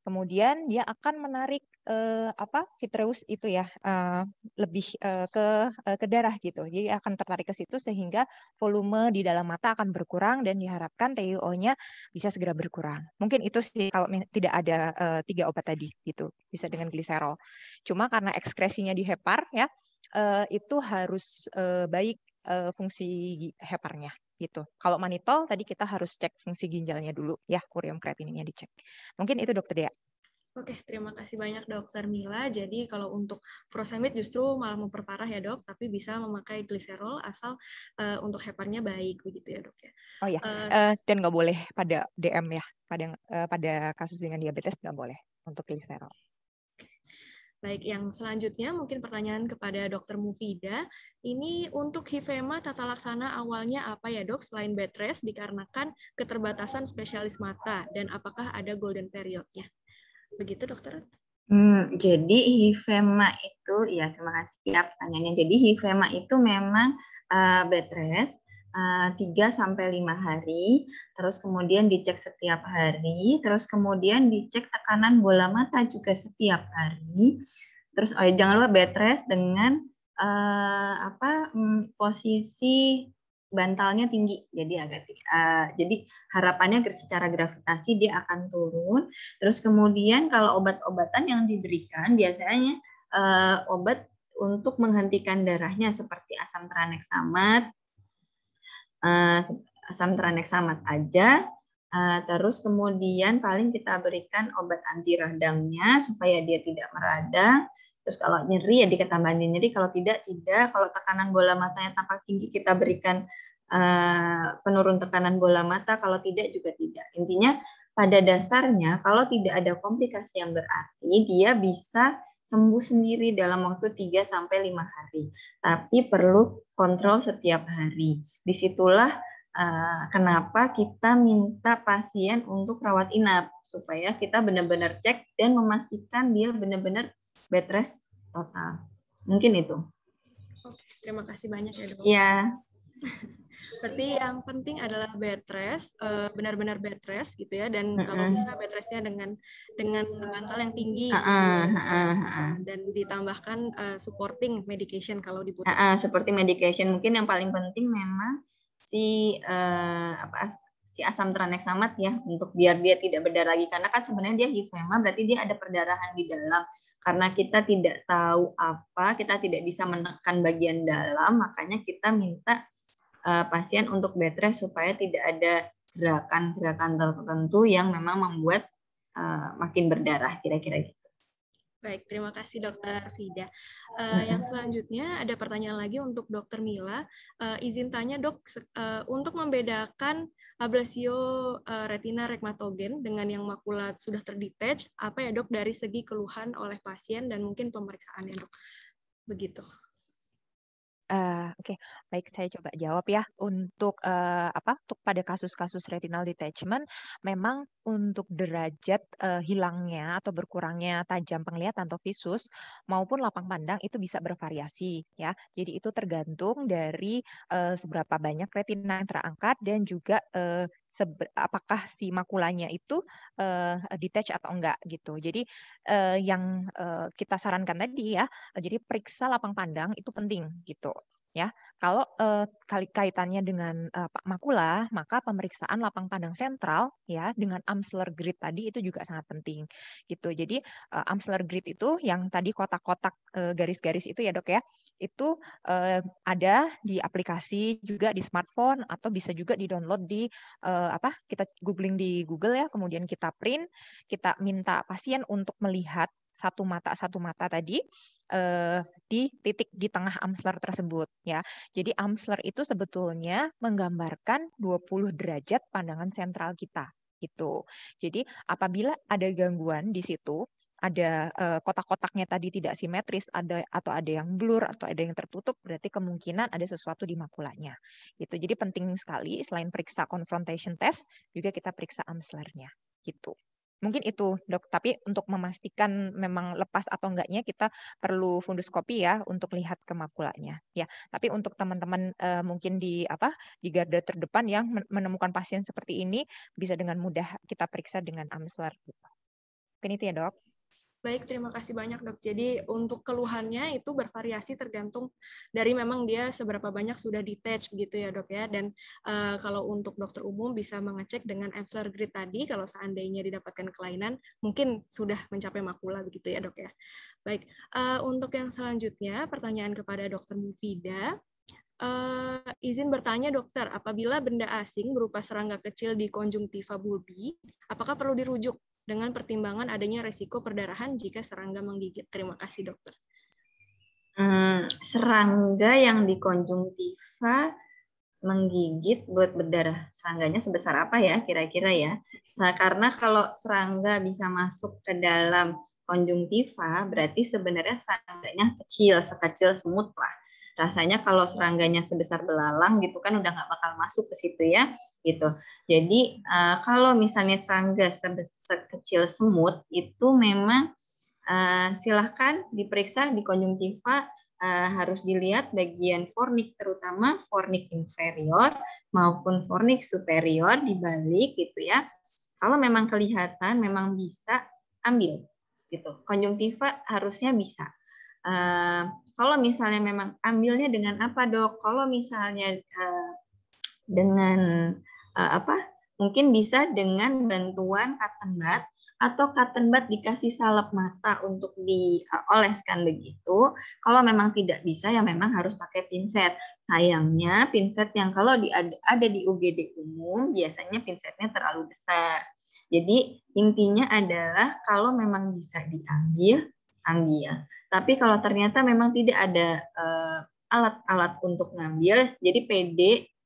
kemudian dia akan menarik eh, apa vitreous itu ya eh, lebih eh, ke eh, ke darah gitu jadi akan tertarik ke situ sehingga volume di dalam mata akan berkurang dan diharapkan TIO-nya bisa segera berkurang mungkin itu sih kalau tidak ada eh, tiga obat tadi gitu bisa dengan gliserol cuma karena ekskresinya di hepar ya eh, itu harus eh, baik eh, fungsi heparnya gitu. Kalau manitol tadi kita harus cek fungsi ginjalnya dulu ya, urium kreatininnya dicek. Mungkin itu dokter ya. Oke, terima kasih banyak dokter Mila. Jadi kalau untuk furosemid justru malah memperparah ya dok, tapi bisa memakai gliserol asal uh, untuk heparnya baik begitu ya dok ya. Oh ya, uh, uh, dan nggak boleh pada DM ya, pada uh, pada kasus dengan diabetes nggak boleh untuk gliserol. Baik, yang selanjutnya mungkin pertanyaan kepada dokter Mufida. Ini untuk hifema tata laksana awalnya apa ya dok selain bed rest dikarenakan keterbatasan spesialis mata dan apakah ada golden periodnya? Begitu dokter? Hmm, jadi hifema itu ya terima kasih ya pertanyaannya. Jadi hifema itu memang uh, bed rest 3 eh, sampai 5 hari, terus kemudian dicek setiap hari, terus kemudian dicek tekanan bola mata juga setiap hari. Terus oh, jangan lupa bed rest dengan uh, apa um, posisi bantalnya tinggi. Jadi agak uh, jadi harapannya secara gravitasi dia akan turun. Terus kemudian kalau obat-obatan yang diberikan biasanya uh, obat untuk menghentikan darahnya seperti asam tranexamat, uh, eh, asam tranexamat aja. Uh, terus kemudian paling kita berikan obat anti radangnya supaya dia tidak meradang. Terus kalau nyeri ya diketambahin nyeri, kalau tidak tidak. Kalau tekanan bola matanya tampak tinggi kita berikan uh, penurun tekanan bola mata, kalau tidak juga tidak. Intinya pada dasarnya kalau tidak ada komplikasi yang berarti dia bisa sembuh sendiri dalam waktu 3 sampai lima hari. Tapi perlu kontrol setiap hari. Disitulah uh, kenapa kita minta pasien untuk rawat inap supaya kita benar-benar cek dan memastikan dia benar-benar bed rest total. Mungkin itu. Oke, terima kasih banyak ya, Dok. Iya. Berarti yang penting adalah bed rest, eh, benar-benar uh, bed rest gitu ya. Dan uh -uh. kalau bisa bed restnya dengan dengan bantal yang tinggi. Uh -uh. Gitu. Uh -uh. Dan ditambahkan uh, supporting medication kalau dibutuhkan. Uh -uh. Supporting medication mungkin yang paling penting memang si uh, apa si asam tranexamat ya untuk biar dia tidak berdarah lagi karena kan sebenarnya dia hifema berarti dia ada perdarahan di dalam karena kita tidak tahu apa kita tidak bisa menekan bagian dalam makanya kita minta uh, pasien untuk bed rest supaya tidak ada gerakan-gerakan tertentu yang memang membuat uh, makin berdarah kira-kira gitu. Baik, terima kasih Dokter Fida. Uh, eh, Yang selanjutnya ada pertanyaan lagi untuk Dokter Mila. Uh, izin tanya dok, uh, untuk membedakan ablasio uh, retina rekmatogen dengan yang makula sudah terdetach, apa ya dok dari segi keluhan oleh pasien dan mungkin pemeriksaannya dok? Begitu. Eh, oke, baik saya coba jawab ya. Untuk, uh, apa, untuk pada kasus-kasus retinal detachment, memang untuk derajat, uh, hilangnya atau berkurangnya tajam penglihatan atau visus maupun lapang pandang itu bisa bervariasi ya. Jadi itu tergantung dari, uh, seberapa banyak retina yang terangkat dan juga, uh, apakah si makulanya itu uh, detach atau enggak gitu. Jadi uh, yang uh, kita sarankan tadi ya, jadi periksa lapang pandang itu penting gitu ya. Kalau eh, kaitannya dengan eh, Pak Makula, maka pemeriksaan lapang pandang sentral ya dengan Amsler grid tadi itu juga sangat penting gitu. Jadi eh, Amsler grid itu yang tadi kotak-kotak eh, garis-garis itu ya dok ya, itu eh, ada di aplikasi juga di smartphone atau bisa juga di download di eh, apa kita googling di Google ya, kemudian kita print, kita minta pasien untuk melihat satu mata satu mata tadi eh, di titik di tengah Amsler tersebut ya. Jadi Amsler itu sebetulnya menggambarkan 20 derajat pandangan sentral kita gitu. Jadi apabila ada gangguan di situ ada uh, kotak-kotaknya tadi tidak simetris, ada atau ada yang blur atau ada yang tertutup, berarti kemungkinan ada sesuatu di makulanya. Gitu. Jadi penting sekali selain periksa confrontation test, juga kita periksa Amslernya. Gitu mungkin itu dok tapi untuk memastikan memang lepas atau enggaknya kita perlu funduskopi ya untuk lihat ke ya tapi untuk teman-teman uh, mungkin di apa di garda terdepan yang menemukan pasien seperti ini bisa dengan mudah kita periksa dengan amsler gitu. mungkin itu ya dok Baik, terima kasih banyak dok. Jadi untuk keluhannya itu bervariasi tergantung dari memang dia seberapa banyak sudah detach begitu ya dok ya. Dan uh, kalau untuk dokter umum bisa mengecek dengan Epsler grid tadi kalau seandainya didapatkan kelainan mungkin sudah mencapai makula begitu ya dok ya. Baik, uh, untuk yang selanjutnya pertanyaan kepada dokter Mufida. Uh, izin bertanya dokter, apabila benda asing berupa serangga kecil di konjungtiva bulbi, apakah perlu dirujuk dengan pertimbangan adanya resiko perdarahan jika serangga menggigit. Terima kasih dokter. Hmm, serangga yang dikonjungtiva menggigit buat berdarah serangganya sebesar apa ya kira-kira ya nah, karena kalau serangga bisa masuk ke dalam konjungtiva berarti sebenarnya serangganya kecil sekecil semut lah rasanya kalau serangganya sebesar belalang gitu kan udah nggak bakal masuk ke situ ya gitu jadi uh, kalau misalnya serangga sebesar kecil semut itu memang uh, silahkan diperiksa di konjungtiva uh, eh, harus dilihat bagian fornik terutama fornik inferior maupun fornik superior dibalik gitu ya kalau memang kelihatan memang bisa ambil gitu konjungtiva harusnya bisa kalau misalnya memang ambilnya dengan apa dok? Kalau misalnya uh, dengan uh, apa? Mungkin bisa dengan bantuan cotton bud atau cotton bud dikasih salep mata untuk dioleskan begitu. Kalau memang tidak bisa ya memang harus pakai pinset. Sayangnya pinset yang kalau di, ada, ada di UGD umum biasanya pinsetnya terlalu besar. Jadi intinya adalah kalau memang bisa diambil ambil. Tapi kalau ternyata memang tidak ada eh, alat-alat uh, untuk ngambil, jadi PD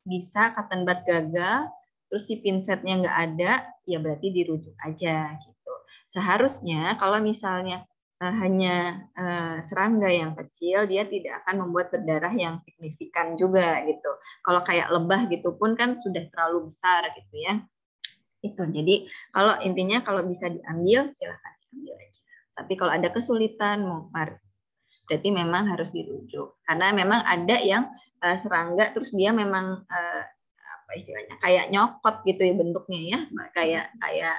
bisa cotton bud gagal, terus si pinsetnya nggak ada, ya berarti dirujuk aja gitu. Seharusnya kalau misalnya uh, hanya uh, serangga yang kecil, dia tidak akan membuat berdarah yang signifikan juga gitu. Kalau kayak lebah gitu pun kan sudah terlalu besar gitu ya. Itu. Jadi kalau intinya kalau bisa diambil silahkan diambil tapi kalau ada kesulitan par, berarti memang harus dirujuk. Karena memang ada yang eh, serangga terus dia memang eh, apa istilahnya kayak nyokot gitu ya bentuknya ya, kayak kayak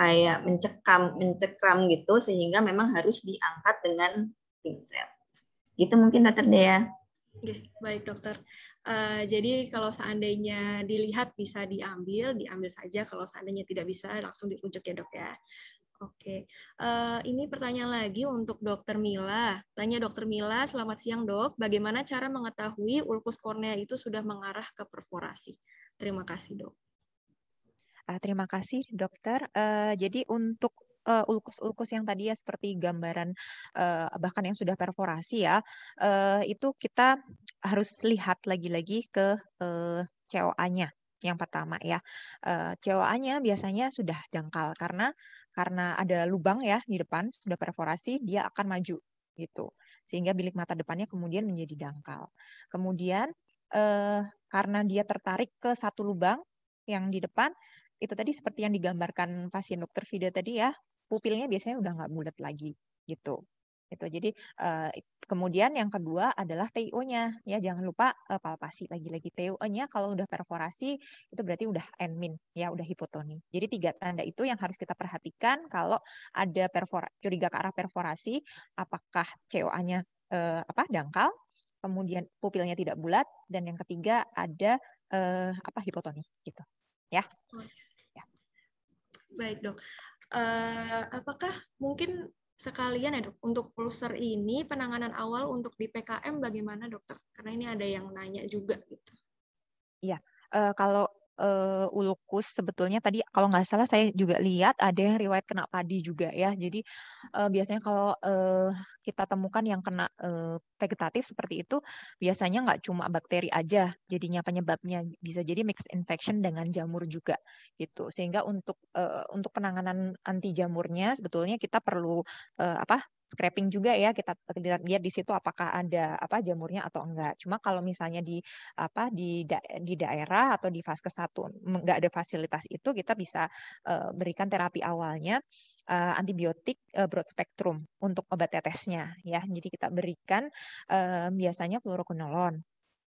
kayak mencekam mencekram gitu sehingga memang harus diangkat dengan pinset. Gitu mungkin dokter Dea. Iya, baik dokter. Uh, jadi kalau seandainya dilihat bisa diambil, diambil saja. Kalau seandainya tidak bisa, langsung dirujuk ya dok ya. Oke, uh, ini pertanyaan lagi untuk Dokter Mila. Tanya Dokter Mila, selamat siang dok. Bagaimana cara mengetahui ulkus kornea itu sudah mengarah ke perforasi? Terima kasih dok. Uh, terima kasih dokter. Uh, jadi untuk ulkus-ulkus uh, yang tadi ya seperti gambaran uh, bahkan yang sudah perforasi ya uh, itu kita harus lihat lagi-lagi ke uh, COA-nya yang pertama ya uh, COA-nya biasanya sudah dangkal karena karena ada lubang ya di depan sudah perforasi dia akan maju gitu sehingga bilik mata depannya kemudian menjadi dangkal kemudian eh, karena dia tertarik ke satu lubang yang di depan itu tadi seperti yang digambarkan pasien dokter Fida tadi ya pupilnya biasanya udah nggak bulat lagi gitu itu jadi eh, kemudian yang kedua adalah TIO-nya ya jangan lupa eh, palpasi lagi-lagi TIO-nya kalau udah perforasi itu berarti udah enmin ya udah hipotoni. Jadi tiga tanda itu yang harus kita perhatikan kalau ada perfora curiga ke arah perforasi apakah COA-nya eh, apa dangkal kemudian pupilnya tidak bulat dan yang ketiga ada eh, apa hipotoni gitu ya. ya baik dok uh, apakah mungkin Sekalian ya dok, untuk pulser ini penanganan awal untuk di PKM bagaimana dokter? Karena ini ada yang nanya juga gitu. Iya, uh, kalau uh, ulkus sebetulnya tadi kalau nggak salah saya juga lihat ada yang riwayat kena padi juga ya. Jadi uh, biasanya kalau uh, kita temukan yang kena uh, vegetatif seperti itu biasanya nggak cuma bakteri aja jadinya penyebabnya bisa jadi mix infection dengan jamur juga gitu. Sehingga untuk uh, untuk penanganan anti jamurnya sebetulnya kita perlu uh, apa scraping juga ya kita lihat di situ apakah ada apa jamurnya atau enggak. Cuma kalau misalnya di apa di da, di daerah atau di ke satu enggak ada fasilitas itu kita bisa uh, berikan terapi awalnya uh, antibiotik uh, broad spectrum untuk obat tetesnya ya. Jadi kita berikan uh, biasanya fluoroquinolon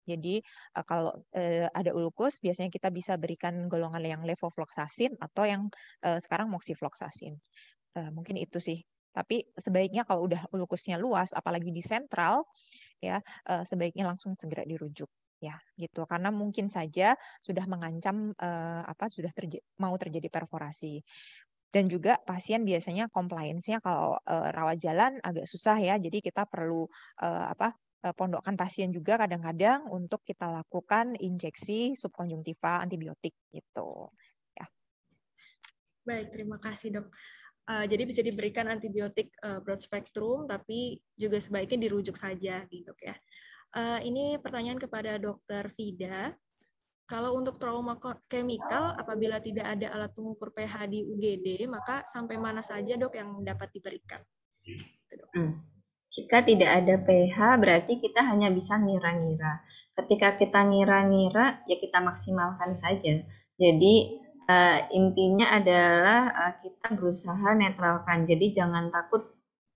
jadi uh, kalau uh, ada ulkus biasanya kita bisa berikan golongan yang levofloxacin atau yang uh, sekarang moxifloxacin. Uh, mungkin itu sih tapi sebaiknya kalau udah ulkusnya luas, apalagi di sentral, ya eh, sebaiknya langsung segera dirujuk ya gitu karena mungkin saja sudah mengancam eh, apa sudah terj mau terjadi perforasi dan juga pasien biasanya compliance-nya kalau uh, rawat jalan agak susah ya jadi kita perlu uh, apa pondokan pasien juga kadang-kadang untuk kita lakukan injeksi subkonjungtiva antibiotik gitu ya baik terima kasih dok Uh, jadi bisa diberikan antibiotik uh, broad spectrum, tapi juga sebaiknya dirujuk saja gitu ya. Uh, ini pertanyaan kepada Dokter Fida. Kalau untuk trauma chemical, apabila tidak ada alat pengukur pH di UGD, maka sampai mana saja dok yang dapat diberikan? Gitu, hmm. Jika tidak ada pH, berarti kita hanya bisa ngira-ngira. Ketika kita ngira-ngira, ya kita maksimalkan saja. Jadi uh, intinya adalah uh, kita berusaha netralkan. Jadi jangan takut,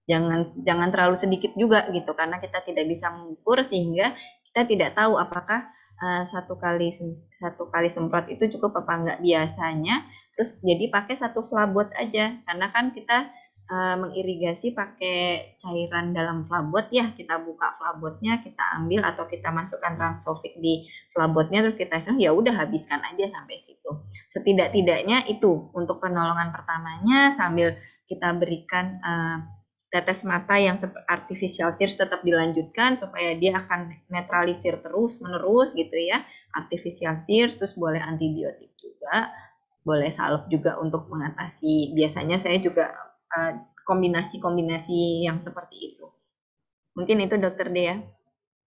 jangan jangan terlalu sedikit juga gitu, karena kita tidak bisa mengukur sehingga kita tidak tahu apakah uh, satu kali satu kali semprot itu cukup apa enggak biasanya. Terus jadi pakai satu flabot aja, karena kan kita Eh, mengirigasi pakai cairan dalam flabot ya kita buka flabotnya kita ambil atau kita masukkan ransofik di flabotnya terus kita ya udah habiskan aja sampai situ setidak-tidaknya itu untuk penolongan pertamanya sambil kita berikan uh, tetes mata yang artificial tears tetap dilanjutkan supaya dia akan netralisir terus menerus gitu ya artificial tears terus boleh antibiotik juga boleh salep juga untuk mengatasi biasanya saya juga Eh, kombinasi-kombinasi yang seperti itu. Mungkin itu dokter Dea.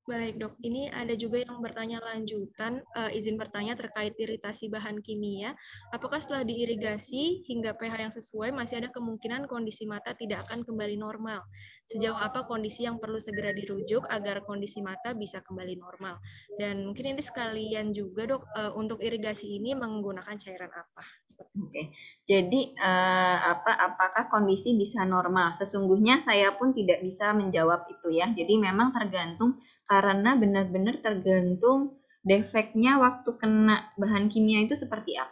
Baik dok, ini ada juga yang bertanya lanjutan, uh, izin bertanya terkait iritasi bahan kimia. Apakah setelah diirigasi hingga pH yang sesuai masih ada kemungkinan kondisi mata tidak akan kembali normal? Sejauh apa kondisi yang perlu segera dirujuk agar kondisi mata bisa kembali normal? Dan mungkin ini sekalian juga dok, uh, untuk irigasi ini menggunakan cairan apa? Oke. Jadi eh, apa apakah kondisi bisa normal? Sesungguhnya saya pun tidak bisa menjawab itu ya. Jadi memang tergantung karena benar-benar tergantung defeknya waktu kena bahan kimia itu seperti apa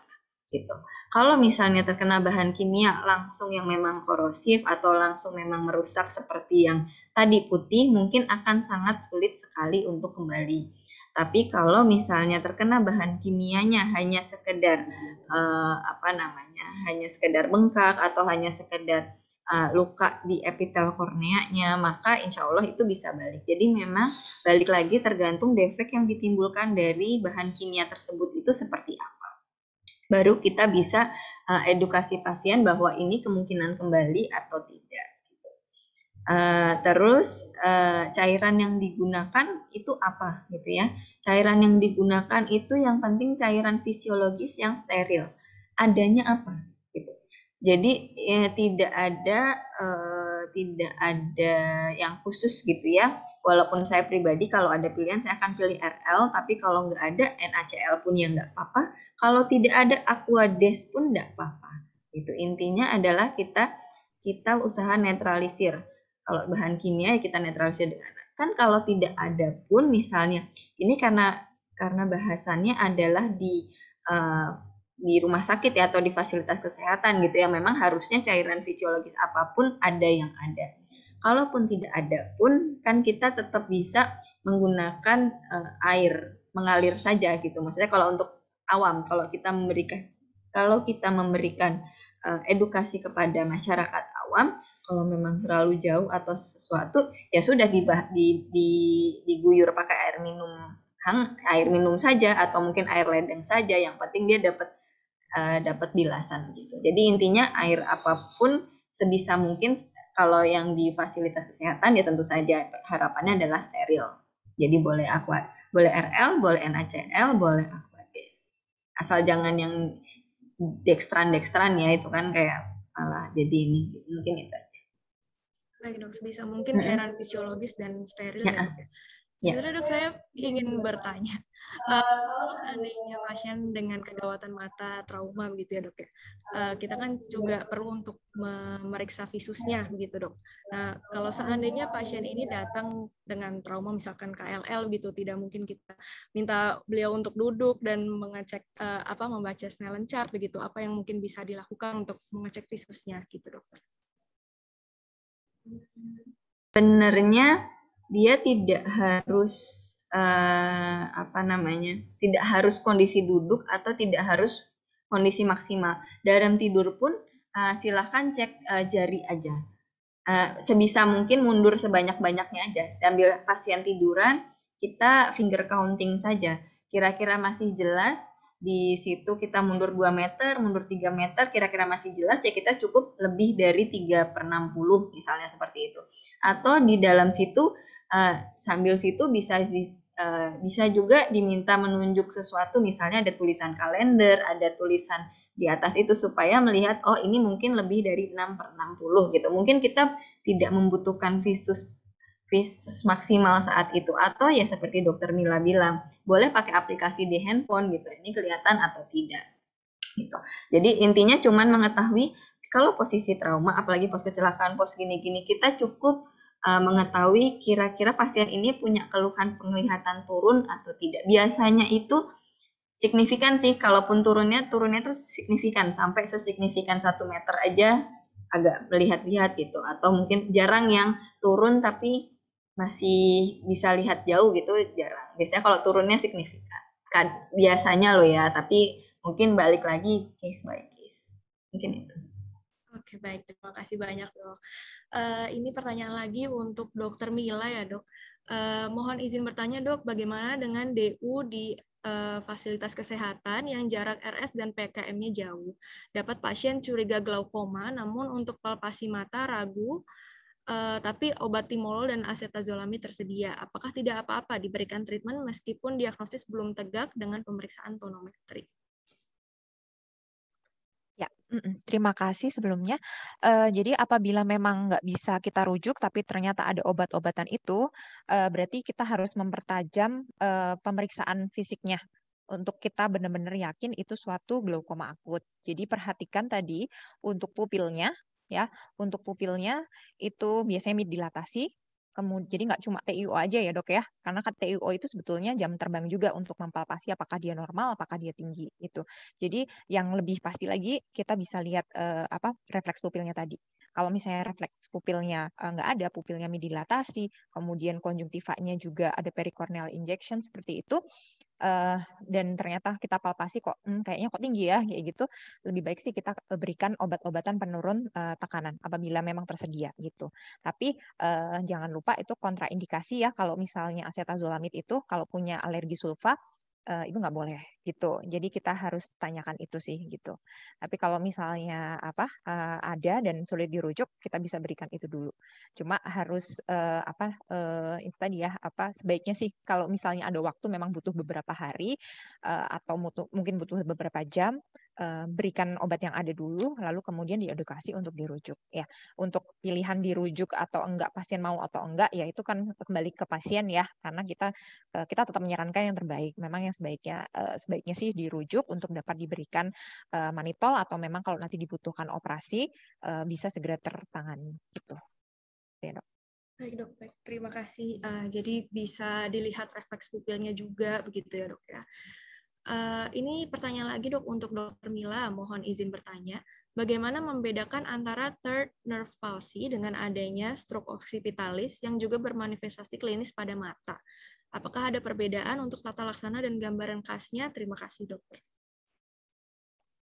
gitu. Kalau misalnya terkena bahan kimia langsung yang memang korosif atau langsung memang merusak seperti yang tadi putih mungkin akan sangat sulit sekali untuk kembali. Tapi kalau misalnya terkena bahan kimianya hanya sekedar eh, apa namanya, hanya sekedar bengkak atau hanya sekedar uh, luka di epitel korneanya, maka insya Allah itu bisa balik. Jadi memang balik lagi tergantung defek yang ditimbulkan dari bahan kimia tersebut itu seperti apa. Baru kita bisa eh, edukasi pasien bahwa ini kemungkinan kembali atau tidak. Eh, terus uh, cairan yang digunakan itu apa gitu ya cairan yang digunakan itu yang penting cairan fisiologis yang steril adanya apa gitu jadi ya, tidak ada uh, tidak ada yang khusus gitu ya walaupun saya pribadi kalau ada pilihan saya akan pilih RL tapi kalau nggak ada NaCl pun ya nggak apa-apa kalau tidak ada Aquades pun nggak apa-apa itu intinya adalah kita kita usaha netralisir kalau bahan kimia ya kita netralisir dengan kan kalau tidak ada pun misalnya ini karena karena bahasannya adalah di uh, di rumah sakit ya atau di fasilitas kesehatan gitu ya memang harusnya cairan fisiologis apapun ada yang ada. Kalaupun tidak ada pun kan kita tetap bisa menggunakan uh, air mengalir saja gitu. Maksudnya kalau untuk awam kalau kita memberikan kalau kita memberikan uh, edukasi kepada masyarakat awam kalau memang terlalu jauh atau sesuatu ya sudah di, di, di diguyur pakai air minum hang air minum saja atau mungkin air ledeng saja yang penting dia dapat uh, dapat bilasan gitu jadi intinya air apapun sebisa mungkin kalau yang di fasilitas kesehatan ya tentu saja harapannya adalah steril jadi boleh aqua boleh RL boleh NaCl boleh aquades asal jangan yang dextran dextran ya itu kan kayak malah jadi ini mungkin itu aja Baik dok, sebisa mungkin mm-hmm. cairan fisiologis dan steril. Ya ya, ya. ya. Sebenarnya dok saya ingin bertanya, kalau uh, eh, seandainya pasien dengan kegawatan mata trauma begitu ya dok ya, uh, kita kan juga perlu untuk memeriksa visusnya begitu dok. Nah kalau seandainya pasien ini datang dengan trauma misalkan KLL gitu, tidak mungkin kita minta beliau untuk duduk dan mengecek uh, apa membaca Snellen chart begitu, apa yang mungkin bisa dilakukan untuk mengecek visusnya gitu dokter benernya dia tidak harus uh, apa namanya tidak harus kondisi duduk atau tidak harus kondisi maksimal dalam tidur pun uh, eh, silahkan cek uh, jari aja uh, sebisa mungkin mundur sebanyak banyaknya aja ambil pasien tiduran kita finger counting saja kira-kira masih jelas di situ kita mundur 2 meter, mundur 3 meter, kira-kira masih jelas ya kita cukup lebih dari 3 per 60 misalnya seperti itu. Atau di dalam situ, eh, sambil situ bisa di, eh, bisa juga diminta menunjuk sesuatu, misalnya ada tulisan kalender, ada tulisan di atas itu supaya melihat, oh ini mungkin lebih dari 6 per 60 gitu. Mungkin kita tidak membutuhkan visus visus maksimal saat itu atau ya seperti dokter Mila bilang boleh pakai aplikasi di handphone gitu ini kelihatan atau tidak gitu jadi intinya cuman mengetahui kalau posisi trauma apalagi pos kecelakaan pos gini-gini kita cukup uh, mengetahui kira-kira pasien ini punya keluhan penglihatan turun atau tidak biasanya itu signifikan sih kalaupun turunnya turunnya terus signifikan sampai sesignifikan satu meter aja agak melihat-lihat gitu atau mungkin jarang yang turun tapi masih bisa lihat jauh gitu jarang. Biasanya kalau turunnya signifikan. Kad, biasanya loh ya, tapi mungkin balik lagi case by case. Mungkin itu. Oke baik, terima kasih banyak dok. Uh, ini pertanyaan lagi untuk dokter Mila ya dok. Uh, mohon izin bertanya dok, bagaimana dengan DU di uh, fasilitas kesehatan yang jarak RS dan PKM-nya jauh? Dapat pasien curiga glaukoma, namun untuk palpasi mata ragu uh, tapi obat timolol dan asetazolami tersedia. Apakah tidak apa-apa diberikan treatment meskipun diagnosis belum tegak dengan pemeriksaan tonometri? Ya, terima kasih sebelumnya. Uh, jadi apabila memang nggak bisa kita rujuk, tapi ternyata ada obat-obatan itu, uh, berarti kita harus mempertajam uh, pemeriksaan fisiknya untuk kita benar-benar yakin itu suatu glaukoma akut. Jadi perhatikan tadi untuk pupilnya, ya untuk pupilnya itu biasanya mid dilatasi kemudian jadi nggak cuma TIO aja ya dok ya karena kan TIO itu sebetulnya jam terbang juga untuk mempalpasi apakah dia normal apakah dia tinggi itu jadi yang lebih pasti lagi kita bisa lihat eh, apa refleks pupilnya tadi kalau misalnya refleks pupilnya eh, nggak ada, pupilnya midilatasi, kemudian konjungtivanya juga ada pericorneal injection seperti itu, uh, dan ternyata kita palpasi kok hmm, kayaknya kok tinggi ya kayak gitu lebih baik sih kita eh, berikan obat-obatan penurun uh, tekanan apabila memang tersedia gitu tapi uh, jangan lupa itu kontraindikasi ya kalau misalnya acetazolamid itu kalau punya alergi sulfa uh, itu nggak boleh gitu. Jadi kita harus tanyakan itu sih gitu. Tapi kalau misalnya apa uh, ada dan sulit dirujuk, kita bisa berikan itu dulu. Cuma harus uh, apa uh, itu tadi ya apa sebaiknya sih kalau misalnya ada waktu memang butuh beberapa hari uh, atau mutu, mungkin butuh beberapa jam berikan obat yang ada dulu lalu kemudian diedukasi untuk dirujuk ya. Untuk pilihan dirujuk atau enggak pasien mau atau enggak ya itu kan kembali ke pasien ya karena kita kita tetap menyarankan yang terbaik. Memang yang sebaiknya baiknya sih dirujuk untuk dapat diberikan uh, eh, manitol atau memang kalau nanti dibutuhkan operasi eh, bisa segera tertangani gitu. Ya, dok. Baik dok, baik. terima kasih. Uh, jadi bisa dilihat refleks pupilnya juga begitu ya dok ya. Uh, ini pertanyaan lagi dok untuk dokter Mila, mohon izin bertanya. Bagaimana membedakan antara third nerve palsy dengan adanya stroke occipitalis yang juga bermanifestasi klinis pada mata? Apakah ada perbedaan untuk tata laksana dan gambaran khasnya? Terima kasih, dokter.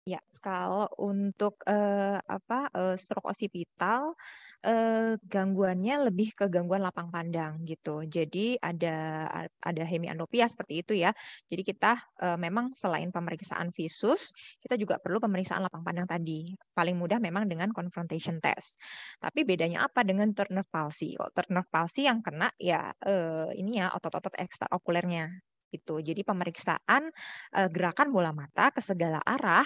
Ya, kalau untuk, uh, apa, uh, stroke occipital uh, gangguannya lebih ke gangguan lapang pandang gitu. Jadi ada ada hemianopia seperti itu ya. Jadi kita, uh, memang selain pemeriksaan visus, kita juga perlu pemeriksaan lapang pandang tadi. Paling mudah memang dengan confrontation test. Tapi bedanya apa dengan Turner palsy? Oh, Turner palsy yang kena ya, uh, ini ya otot-otot ekstraokulernya gitu. Jadi pemeriksaan, eee, gerakan bola mata ke segala arah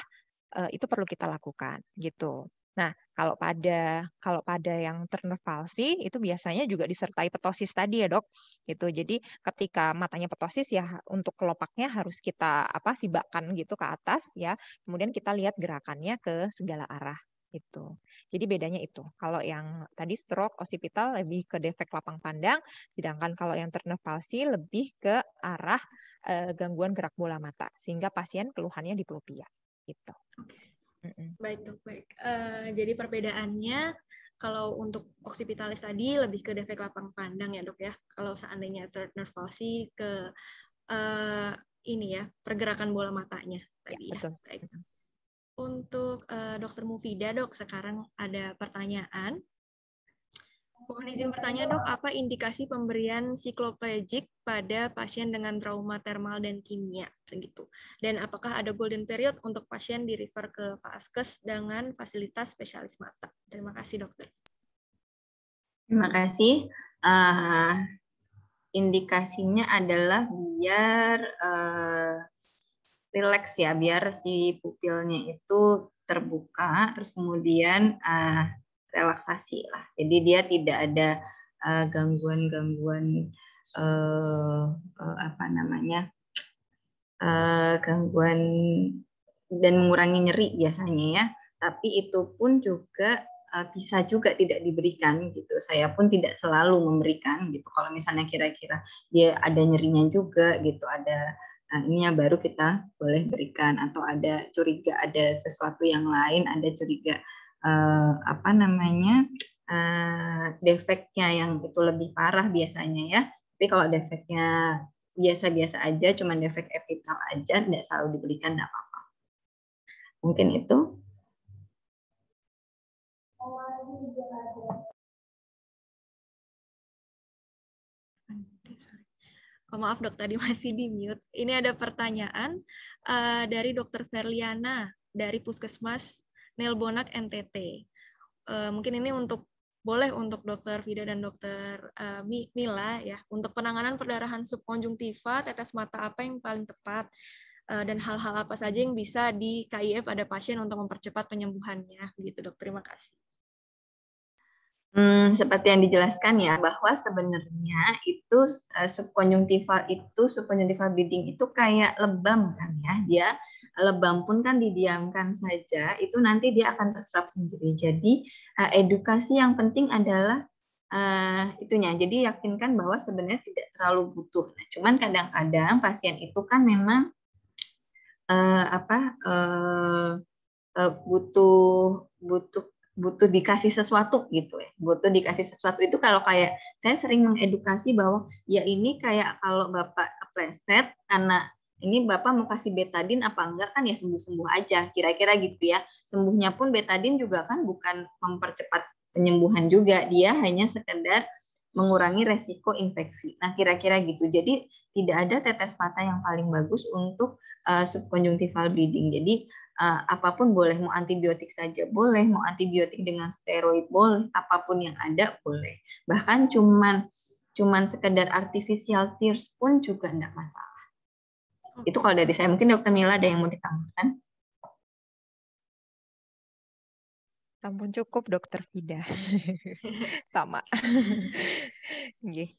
uh, itu perlu kita lakukan gitu. Nah, kalau pada kalau pada yang turner itu biasanya juga disertai petosis tadi ya, Dok. Gitu. Jadi ketika matanya petosis ya untuk kelopaknya harus kita apa sibakan gitu ke atas ya. Kemudian kita lihat gerakannya ke segala arah itu. Jadi bedanya itu. Kalau yang tadi stroke occipital lebih ke defek lapang pandang, sedangkan kalau yang turner lebih ke arah eh, gangguan gerak bola mata sehingga pasien keluhannya diplopia Gitu. Baik dok, baik. Uh, jadi perbedaannya kalau untuk oksipitalis tadi lebih ke defek lapang pandang ya dok ya. Kalau seandainya third nerve palsy ke uh, ini ya pergerakan bola matanya ya, tadi ya. Betul. Baik. Untuk uh, dokter Mufida dok sekarang ada pertanyaan Mohon izin bertanya dok, apa indikasi pemberian siklopegik pada pasien dengan trauma termal dan kimia begitu? Dan apakah ada golden period untuk pasien di refer ke Faskes dengan fasilitas spesialis mata? Terima kasih dokter. Terima kasih. Uh, indikasinya adalah biar uh, relax ya, biar si pupilnya itu terbuka, terus kemudian uh, relaksasi lah. Jadi dia tidak ada eh, gangguan-gangguan uh, uh, uh, apa namanya uh, gangguan dan mengurangi nyeri biasanya ya. Tapi itu pun juga uh, bisa juga tidak diberikan gitu. Saya pun tidak selalu memberikan gitu. Kalau misalnya kira-kira dia ada nyerinya juga gitu, ada Nah, ini yang baru kita boleh berikan atau ada curiga ada sesuatu yang lain, ada curiga uh, apa namanya uh, defeknya yang itu lebih parah biasanya ya. Tapi kalau defeknya biasa-biasa aja, cuma defek epitel aja, tidak selalu diberikan, tidak apa-apa. Mungkin itu. Oh, maaf dok, tadi masih di mute. Ini ada pertanyaan uh, dari dokter Verliana dari Puskesmas Bonak NTT. Uh, eh, mungkin ini untuk boleh untuk dokter Vida dan dokter uh, Mila ya untuk penanganan perdarahan subkonjungtiva tetes mata apa yang paling tepat uh, dan hal-hal apa saja yang bisa di KIF pada pasien untuk mempercepat penyembuhannya gitu dok terima kasih. Hmm, seperti yang dijelaskan ya bahwa sebenarnya itu uh, subkonjungtival itu subkonjungtival bleeding itu kayak lebam kan ya dia lebam pun kan didiamkan saja, itu nanti dia akan terserap sendiri. Jadi uh, edukasi yang penting adalah uh, itunya. Jadi yakinkan bahwa sebenarnya tidak terlalu butuh. Nah, cuman kadang-kadang pasien itu kan memang uh, apa uh, uh, butuh butuh butuh dikasih sesuatu gitu ya butuh dikasih sesuatu itu kalau kayak saya sering mengedukasi bahwa ya ini kayak kalau bapak kepleset anak ini bapak mau kasih betadin apa enggak kan ya sembuh-sembuh aja kira-kira gitu ya sembuhnya pun betadin juga kan bukan mempercepat penyembuhan juga dia hanya sekedar mengurangi resiko infeksi nah kira-kira gitu jadi tidak ada tetes mata yang paling bagus untuk uh, eh, subkonjungtival bleeding jadi uh, apapun boleh mau antibiotik saja boleh mau antibiotik dengan steroid boleh apapun yang ada boleh bahkan cuman cuman sekedar artificial tears pun juga enggak masalah itu kalau dari saya. Mungkin Dokter Mila ada yang mau ditambahkan? Sampun cukup Dokter Fida. Sama. yeah.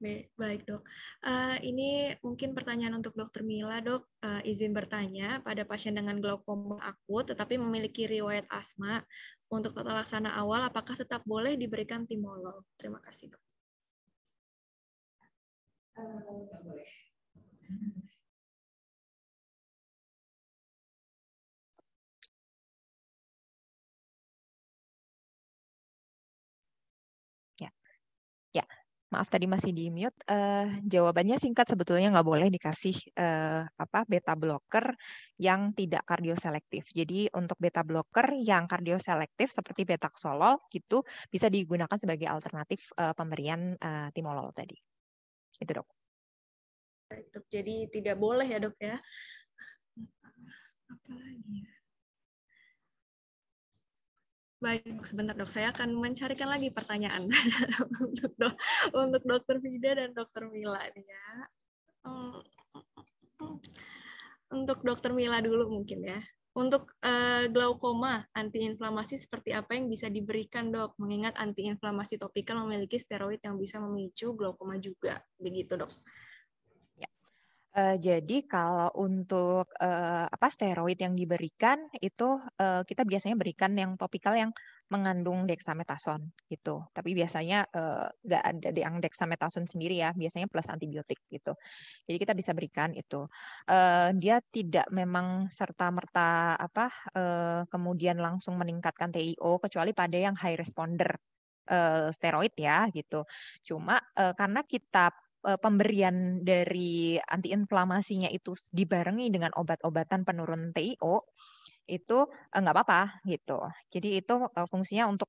Baik, dok. Uh, ini mungkin pertanyaan untuk dokter Mila dok. Uh, izin bertanya pada pasien dengan glaukoma akut tetapi memiliki riwayat asma untuk tata laksana awal apakah tetap boleh diberikan timolol? Terima kasih dok. Uh, boleh. maaf tadi masih di mute. Uh, jawabannya singkat sebetulnya nggak boleh dikasih uh, apa beta blocker yang tidak kardioselektif. Jadi untuk beta blocker yang kardioselektif seperti betaxolol gitu bisa digunakan sebagai alternatif uh, pemberian uh, timolol tadi. Itu dok. jadi tidak boleh ya dok ya. Apalagi ya. Baik, sebentar dok. Saya akan mencarikan lagi pertanyaan untuk, dok, untuk dokter Vida dan dokter Mila nih ya. Hmm, untuk dokter Mila dulu mungkin ya. Untuk uh, glaukoma, antiinflamasi seperti apa yang bisa diberikan dok? Mengingat antiinflamasi topikal memiliki steroid yang bisa memicu glaukoma juga, begitu dok. Uh, jadi kalau untuk, uh, apa, steroid yang diberikan itu, uh, kita biasanya berikan yang topikal yang mengandung dexamethasone gitu. Tapi biasanya, nggak nggak ada yang dexamethasone sendiri ya, biasanya plus antibiotik gitu. Jadi kita bisa berikan itu. Uh, dia tidak memang serta-merta apa, uh, kemudian langsung meningkatkan TIO kecuali pada yang high responder, uh, steroid ya gitu. Cuma, uh, karena kita Eh, pemberian dari antiinflamasinya itu dibarengi dengan obat-obatan penurun TIO itu eh, nggak apa-apa gitu. Jadi itu eh, fungsinya untuk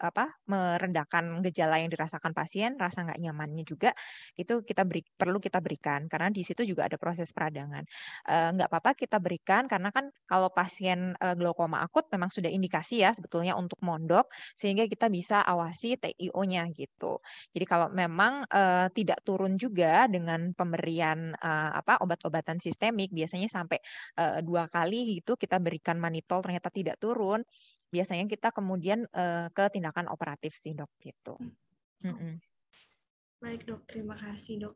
apa merendahkan gejala yang dirasakan pasien, rasa nggak nyamannya juga itu kita beri, perlu kita berikan karena di situ juga ada proses peradangan. nggak eh, nggak apa-apa kita berikan karena kan kalau pasien e, eh, glaukoma akut memang sudah indikasi ya sebetulnya untuk mondok sehingga kita bisa awasi TIO-nya gitu. Jadi kalau memang e, tidak turun juga dengan pemberian apa obat-obatan sistemik biasanya sampai dua kali gitu kita berikan manitol ternyata tidak turun biasanya kita kemudian uh, ke tindakan operatif sih dok gitu. Mm -mm. Baik dok, terima kasih dok.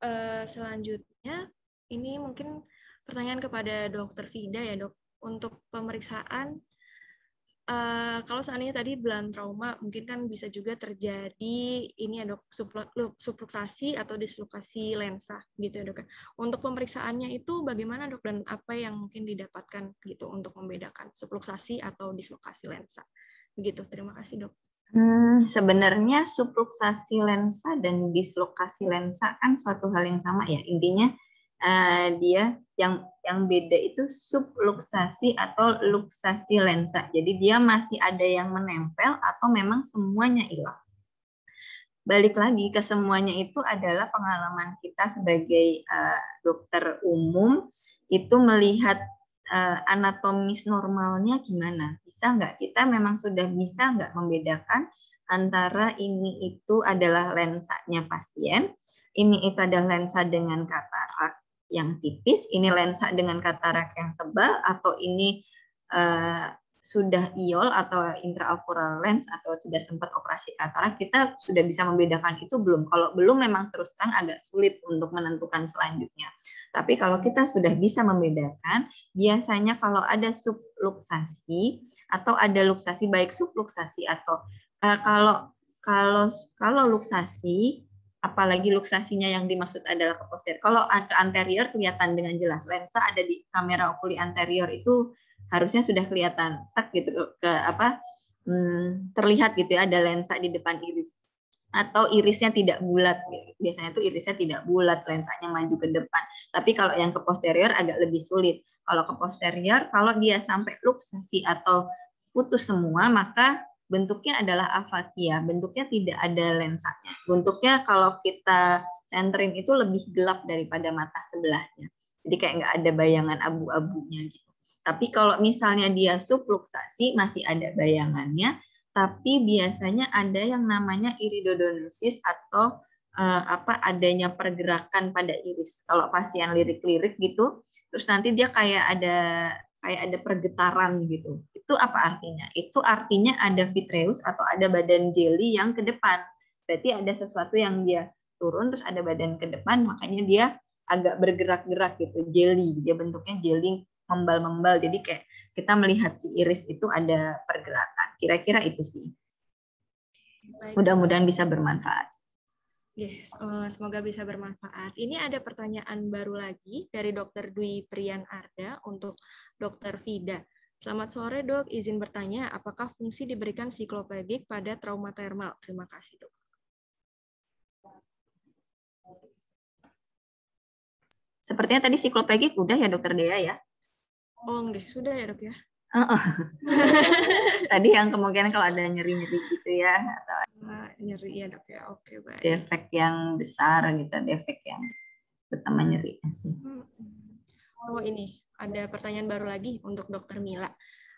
Uh, selanjutnya ini mungkin pertanyaan kepada dokter Fida ya dok. Untuk pemeriksaan Eh, kalau seandainya tadi belahan trauma, mungkin kan bisa juga terjadi ini ya dok, supluksasi atau dislokasi lensa gitu ya dok. Ya. Untuk pemeriksaannya itu bagaimana dok dan apa yang mungkin didapatkan gitu untuk membedakan subluxasi atau dislokasi lensa? Gitu terima kasih dok. Hmm, sebenarnya subluxasi lensa dan dislokasi lensa kan suatu hal yang sama ya. Intinya uh, dia yang yang beda itu subluxasi atau luxasi lensa. Jadi dia masih ada yang menempel atau memang semuanya hilang. Balik lagi ke semuanya itu adalah pengalaman kita sebagai uh, dokter umum itu melihat uh, anatomis normalnya gimana. Bisa nggak kita memang sudah bisa nggak membedakan antara ini itu adalah lensanya pasien, ini itu adalah lensa dengan katarak yang tipis, ini lensa dengan katarak yang tebal, atau ini uh, sudah iol atau intraocular lens atau sudah sempat operasi katarak, kita sudah bisa membedakan itu belum. Kalau belum memang terus terang agak sulit untuk menentukan selanjutnya. Tapi kalau kita sudah bisa membedakan, biasanya kalau ada subluksasi atau ada luksasi baik subluksasi atau uh, kalau kalau kalau luksasi apalagi luksasinya yang dimaksud adalah ke posterior. Kalau ke anterior kelihatan dengan jelas lensa ada di kamera okuli anterior itu harusnya sudah kelihatan tak gitu ke apa hmm, terlihat gitu ya ada lensa di depan iris atau irisnya tidak bulat biasanya itu irisnya tidak bulat lensanya maju ke depan tapi kalau yang ke posterior agak lebih sulit kalau ke posterior kalau dia sampai luksasi atau putus semua maka bentuknya adalah avatia, bentuknya tidak ada lensanya. Bentuknya kalau kita centering itu lebih gelap daripada mata sebelahnya. Jadi kayak nggak ada bayangan abu-abunya gitu. Tapi kalau misalnya dia subluksasi masih ada bayangannya, tapi biasanya ada yang namanya iridodonosis atau eh, apa adanya pergerakan pada iris. Kalau pasien lirik-lirik gitu, terus nanti dia kayak ada kayak ada pergetaran gitu. Itu apa artinya? Itu artinya ada vitreus atau ada badan jelly yang ke depan. Berarti ada sesuatu yang dia turun terus ada badan ke depan, makanya dia agak bergerak-gerak gitu, Jelly. Dia bentuknya jeli membal-membal. Jadi kayak kita melihat si iris itu ada pergerakan. Kira-kira itu sih. Mudah-mudahan bisa bermanfaat. Yes, eh, semoga bisa bermanfaat. Ini ada pertanyaan baru lagi dari Dr. Dwi Prian Arda untuk Dr. Fida. Selamat sore dok, izin bertanya apakah fungsi diberikan siklopedik pada trauma termal? Terima kasih dok. Sepertinya tadi siklopedik udah ya dokter Dea ya? Oh enggak, sudah ya dok ya. Oh, oh. Tadi yang kemungkinan kalau ada nyeri-nyeri gitu ya, atau nyeri ya dok ya. Oke okay, baik. Defek yang besar gitu, defek yang pertama nyeri ya, sih. Oh ini ada pertanyaan baru lagi untuk dokter Mila.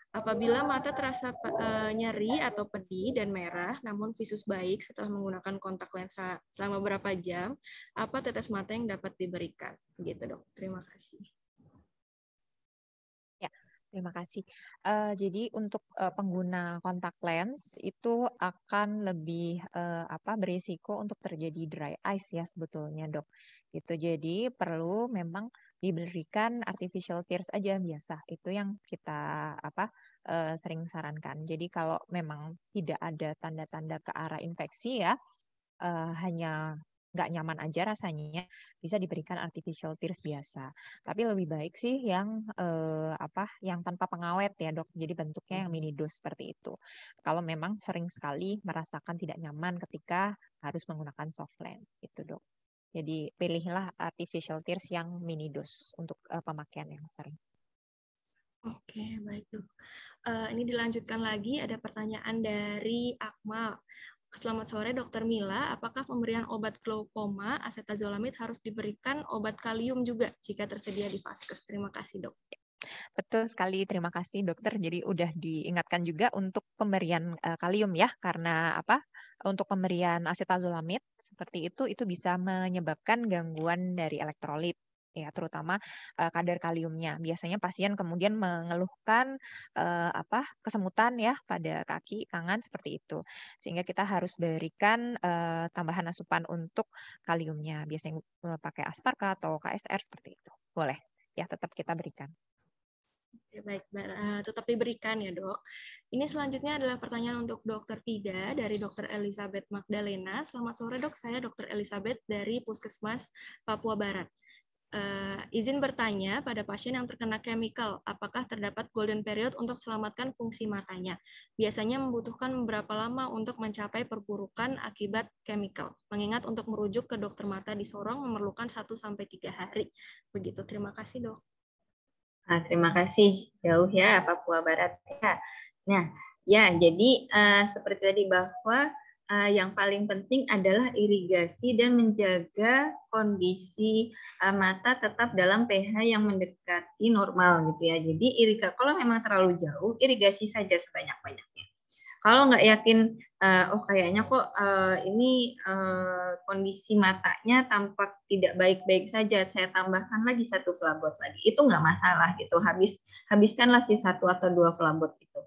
Apabila mata terasa eh, nyeri atau pedih dan merah, namun visus baik setelah menggunakan kontak lensa selama berapa jam, apa tetes mata yang dapat diberikan? Gitu dok. Terima kasih. Terima kasih. Uh, jadi untuk uh, pengguna kontak lens itu akan lebih uh, apa berisiko untuk terjadi dry eyes ya sebetulnya dok. Itu jadi perlu memang diberikan artificial tears aja biasa. Itu yang kita apa uh, sering sarankan. Jadi kalau memang tidak ada tanda-tanda ke arah infeksi ya uh, hanya nggak nyaman aja rasanya bisa diberikan artificial tears biasa tapi lebih baik sih yang eh, apa yang tanpa pengawet ya dok jadi bentuknya yang mini dose seperti itu kalau memang sering sekali merasakan tidak nyaman ketika harus menggunakan soft lens itu dok jadi pilihlah artificial tears yang mini dose untuk eh, pemakaian yang sering Oke, okay, baik dok. Uh, ini dilanjutkan lagi ada pertanyaan dari Akmal. Selamat sore, Dokter Mila. Apakah pemberian obat glaukoma acetazolamid harus diberikan obat kalium juga jika tersedia di vaskes? Terima kasih, dok. Betul sekali, terima kasih dokter. Jadi udah diingatkan juga untuk pemberian eh, kalium ya, karena apa? Untuk pemberian acetazolamid seperti itu itu bisa menyebabkan gangguan dari elektrolit ya terutama uh, kadar kaliumnya. Biasanya pasien kemudian mengeluhkan uh, apa kesemutan ya pada kaki, tangan seperti itu. Sehingga kita harus berikan uh, tambahan asupan untuk kaliumnya. Biasanya uh, pakai Asparka atau KSR seperti itu. Boleh ya tetap kita berikan. Oke, baik, tetap diberikan ya dok. Ini selanjutnya adalah pertanyaan untuk dokter Fida dari dokter Elizabeth Magdalena. Selamat sore dok, saya dokter Elizabeth dari Puskesmas Papua Barat. Uh, izin bertanya pada pasien yang terkena chemical, apakah terdapat golden period untuk selamatkan fungsi matanya? Biasanya membutuhkan berapa lama untuk mencapai perburukan akibat chemical? Mengingat untuk merujuk ke dokter mata di Sorong memerlukan 1 3 hari. Begitu. Terima kasih, Dok. Nah, terima kasih. Jauh ya Papua Barat ya. Nah, ya jadi uh, seperti tadi bahwa uh, yang paling penting adalah irigasi dan menjaga kondisi uh, mata tetap dalam pH yang mendekati normal gitu ya. Jadi iriga, kalau memang terlalu jauh, irigasi saja sebanyak-banyaknya. Kalau nggak yakin, uh, oh kayaknya kok uh, ini uh, kondisi matanya tampak tidak baik-baik saja, saya tambahkan lagi satu flabot lagi. Itu nggak masalah gitu. Habis habiskanlah si satu atau dua flabot itu.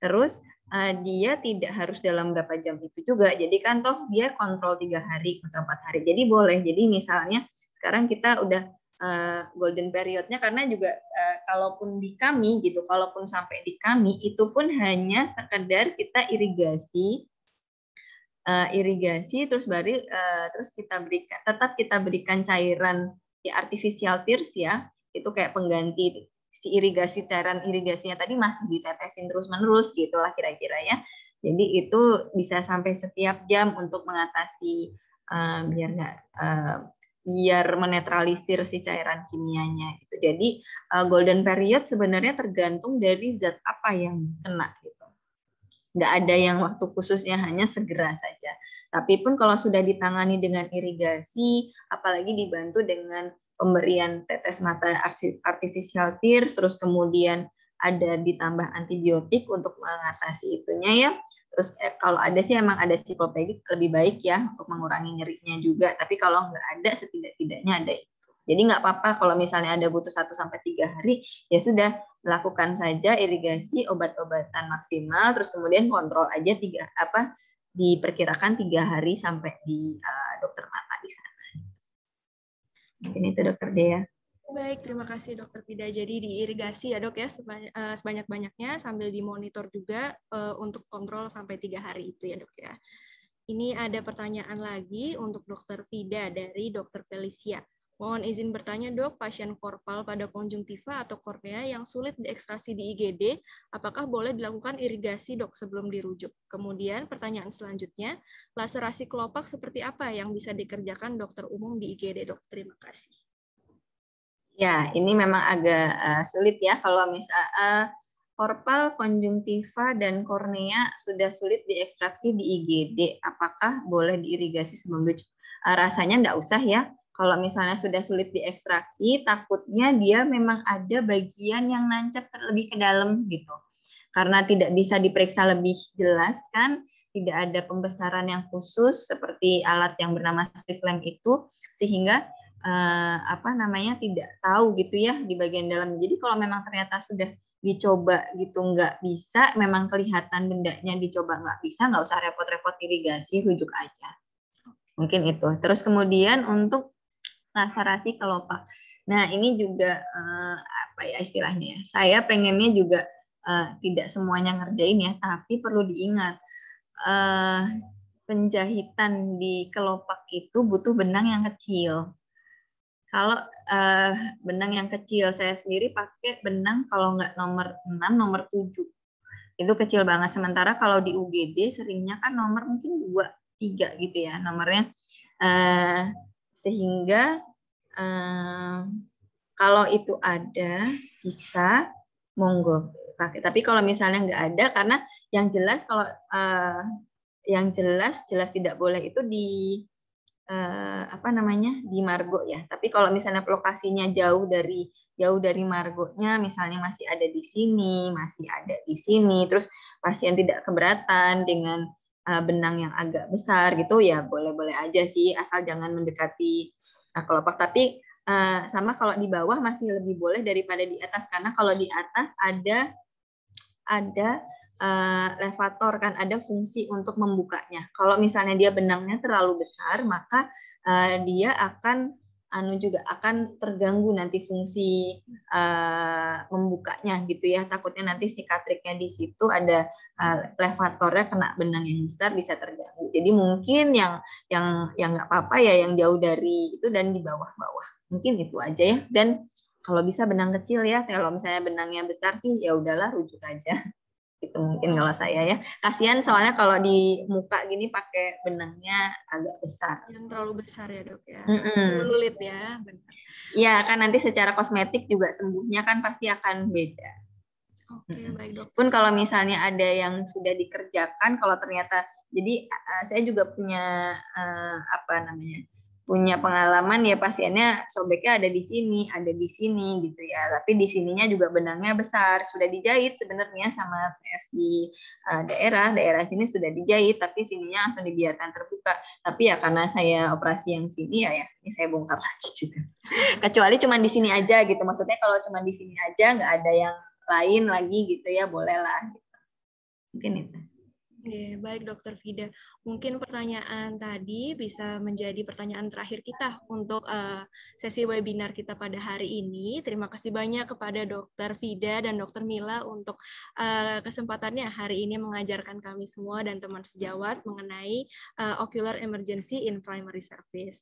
Terus uh, dia tidak harus dalam berapa jam itu juga. Jadi kan toh dia kontrol tiga hari atau empat hari. Jadi boleh. Jadi misalnya sekarang kita udah uh, golden periodnya karena juga uh, kalaupun di kami gitu, kalaupun sampai di kami itu pun hanya sekedar kita irigasi. Uh, irigasi terus baru uh, terus kita berikan tetap kita berikan cairan ya artificial tears ya itu kayak pengganti si irigasi cairan irigasinya tadi masih ditetesin terus-menerus gitulah kira-kira ya. Jadi itu bisa sampai setiap jam untuk mengatasi uh, biar nggak uh, biar menetralisir si cairan kimianya gitu. Jadi uh, golden period sebenarnya tergantung dari zat apa yang kena gitu. Nggak ada yang waktu khususnya hanya segera saja. Tapi pun kalau sudah ditangani dengan irigasi, apalagi dibantu dengan pemberian tetes mata artificial tears, terus kemudian ada ditambah antibiotik untuk mengatasi itunya ya. Terus eh, kalau ada sih emang ada siklopegik lebih baik ya untuk mengurangi nyerinya juga. Tapi kalau nggak ada setidak-tidaknya ada itu. Jadi nggak apa-apa kalau misalnya ada butuh 1 sampai tiga hari ya sudah lakukan saja irigasi obat-obatan maksimal terus kemudian kontrol aja tiga apa diperkirakan tiga hari sampai di uh, dokter mata di sana. Mungkin itu dokter Dea. Baik, terima kasih dokter Pida. Jadi diirigasi ya dok ya eh, sebanyak-banyaknya sambil dimonitor juga uh, untuk kontrol sampai tiga hari itu ya dok ya. Ini ada pertanyaan lagi untuk dokter Fida dari dokter Felicia. Mohon izin bertanya dok, pasien korpal pada konjungtiva atau kornea yang sulit diekstrasi di IGD, apakah boleh dilakukan irigasi dok sebelum dirujuk? Kemudian pertanyaan selanjutnya, laserasi kelopak seperti apa yang bisa dikerjakan dokter umum di IGD dok? Terima kasih. Ya, ini memang agak uh, sulit ya kalau misalnya uh, eh, korpal, konjungtiva, dan kornea sudah sulit diekstraksi di IGD. Apakah boleh diirigasi sebelum dirujuk? Eh, rasanya nggak usah ya kalau misalnya sudah sulit diekstraksi, takutnya dia memang ada bagian yang nancap lebih ke dalam gitu. Karena tidak bisa diperiksa lebih jelas kan, tidak ada pembesaran yang khusus seperti alat yang bernama slit lamp itu sehingga eh, apa namanya tidak tahu gitu ya di bagian dalam. Jadi kalau memang ternyata sudah dicoba gitu nggak bisa, memang kelihatan bendanya dicoba nggak bisa, nggak usah repot-repot irigasi, rujuk aja. Mungkin itu. Terus kemudian untuk laserasi kelopak. Nah, ini juga uh, apa ya istilahnya ya? Saya pengennya juga uh, tidak semuanya ngerjain ya, tapi perlu diingat uh, penjahitan di kelopak itu butuh benang yang kecil. Kalau uh, benang yang kecil, saya sendiri pakai benang kalau nggak nomor 6, nomor 7. Itu kecil banget. Sementara kalau di UGD seringnya kan nomor mungkin 2, 3 gitu ya. Nomornya uh, sehingga uh, kalau itu ada bisa monggo pakai tapi kalau misalnya nggak ada karena yang jelas kalau uh, yang jelas jelas tidak boleh itu di eh, apa namanya di Margo ya. Tapi kalau misalnya lokasinya jauh dari jauh dari Margonya, misalnya masih ada di sini, masih ada di sini, terus pasien tidak keberatan dengan Eh, benang yang agak besar gitu ya boleh-boleh aja sih asal jangan mendekati uh, kelopak tapi uh, sama kalau di bawah masih lebih boleh daripada di atas karena kalau di atas ada ada uh, levator kan ada fungsi untuk membukanya kalau misalnya dia benangnya terlalu besar maka uh, dia akan anu juga akan terganggu nanti fungsi uh, membukanya gitu ya takutnya nanti si katriknya di situ ada uh, eh, levatornya kena benang yang besar bisa terganggu jadi mungkin yang yang yang nggak apa-apa ya yang jauh dari itu dan di bawah-bawah mungkin itu aja ya dan kalau bisa benang kecil ya kalau misalnya benangnya besar sih ya udahlah rujuk aja gitu mungkin kalau saya ya kasihan soalnya kalau di muka gini pakai benangnya agak besar yang terlalu besar ya dok ya sulit ya benar ya kan nanti secara kosmetik juga sembuhnya kan pasti akan beda oke okay, baik dok pun kalau misalnya ada yang sudah dikerjakan kalau ternyata jadi uh, saya juga punya uh, apa namanya punya pengalaman ya pasiennya sobeknya ada di sini, ada di sini gitu ya. Tapi di sininya juga benangnya besar, sudah dijahit sebenarnya sama tes di eh, daerah, daerah sini sudah dijahit, tapi sininya langsung dibiarkan terbuka. Tapi ya karena saya operasi yang sini ya, ya sini saya bongkar lagi juga. Kecuali cuma di sini aja gitu, maksudnya kalau cuma di sini aja nggak ada yang lain lagi gitu ya, bolehlah. Gitu. Mungkin itu. Oke, baik Dokter Fida. Mungkin pertanyaan tadi bisa menjadi pertanyaan terakhir kita untuk uh, sesi webinar kita pada hari ini. Terima kasih banyak kepada Dokter Fida dan Dokter Mila untuk uh, kesempatannya hari ini mengajarkan kami semua dan teman sejawat mengenai uh, ocular emergency in primary service.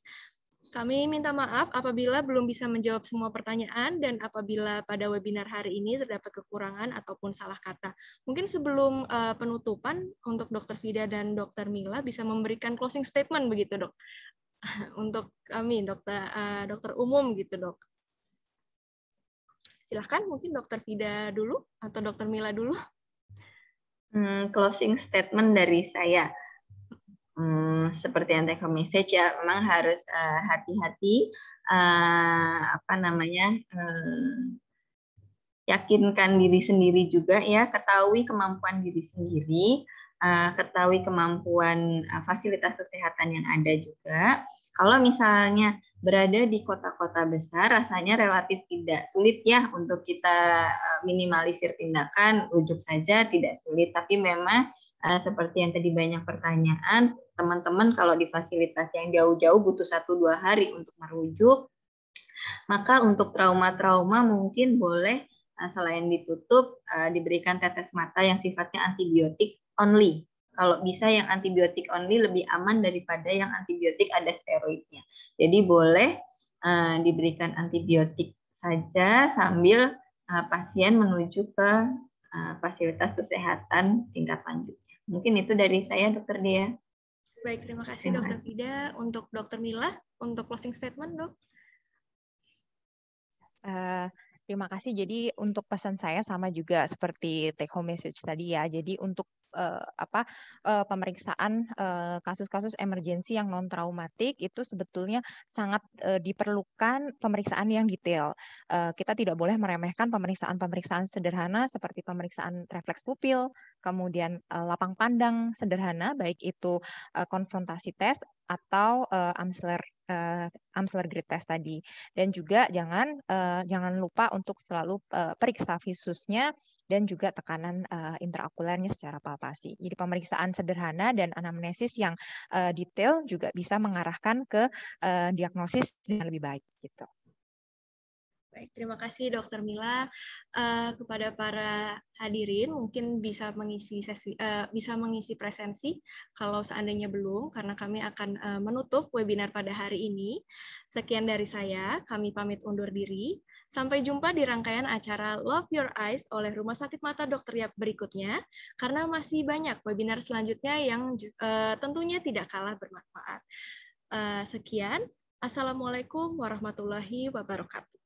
Kami minta maaf apabila belum bisa menjawab semua pertanyaan dan apabila pada webinar hari ini terdapat kekurangan ataupun salah kata. Mungkin sebelum uh, penutupan untuk Dokter Fida dan Dokter Mila bisa memberikan closing statement begitu, Dok. untuk kami dokter uh, dokter umum gitu, Dok. Silahkan mungkin Dokter Fida dulu atau Dokter Mila dulu. Hmm, closing statement dari saya hmm, seperti home message ya memang harus eh, hati-hati uh, uh, apa namanya uh, yakinkan diri sendiri juga ya ketahui kemampuan diri sendiri uh, ketahui kemampuan uh, fasilitas kesehatan yang ada juga kalau misalnya berada di kota-kota besar rasanya relatif tidak sulit ya untuk kita minimalisir tindakan rujuk saja tidak sulit tapi memang seperti yang tadi banyak pertanyaan teman-teman kalau di fasilitas yang jauh-jauh butuh satu dua hari untuk merujuk, maka untuk trauma-trauma mungkin boleh eh, selain ditutup eh, diberikan tetes mata yang sifatnya antibiotik only. Kalau bisa yang antibiotik only lebih aman daripada yang antibiotik ada steroidnya. Jadi boleh eh, diberikan antibiotik saja sambil pasien menuju ke fasilitas kesehatan tingkat lanjutnya. Mungkin itu dari saya, Dokter Dia. Baik, terima kasih Dokter Sida. Untuk Dokter Mila, untuk closing statement, Dok. Uh, terima kasih. Jadi untuk pesan saya sama juga seperti take home message tadi ya. Jadi untuk uh, apa uh, pemeriksaan kasus eh, kasus-kasus emergensi yang non traumatik itu sebetulnya sangat uh, diperlukan pemeriksaan yang detail. Uh, kita tidak boleh meremehkan pemeriksaan-pemeriksaan sederhana seperti pemeriksaan refleks pupil, kemudian uh, lapang pandang sederhana baik itu uh, konfrontasi tes atau uh, amsler uh, eh, Amsler Grid Test tadi. Dan juga jangan uh, jangan lupa untuk selalu uh, periksa visusnya dan juga tekanan uh, intraokulernya secara palpasi. Jadi pemeriksaan sederhana dan anamnesis yang uh, detail juga bisa mengarahkan ke uh, diagnosis yang lebih baik gitu. Baik, terima kasih Dokter Mila uh, kepada para hadirin mungkin bisa mengisi sesi uh, bisa mengisi presensi kalau seandainya belum karena kami akan uh, menutup webinar pada hari ini. Sekian dari saya, kami pamit undur diri. Sampai jumpa di rangkaian acara Love Your Eyes oleh Rumah Sakit Mata Dokter Yap berikutnya karena masih banyak webinar selanjutnya yang uh, tentunya tidak kalah bermanfaat. Uh, sekian. Assalamualaikum warahmatullahi wabarakatuh.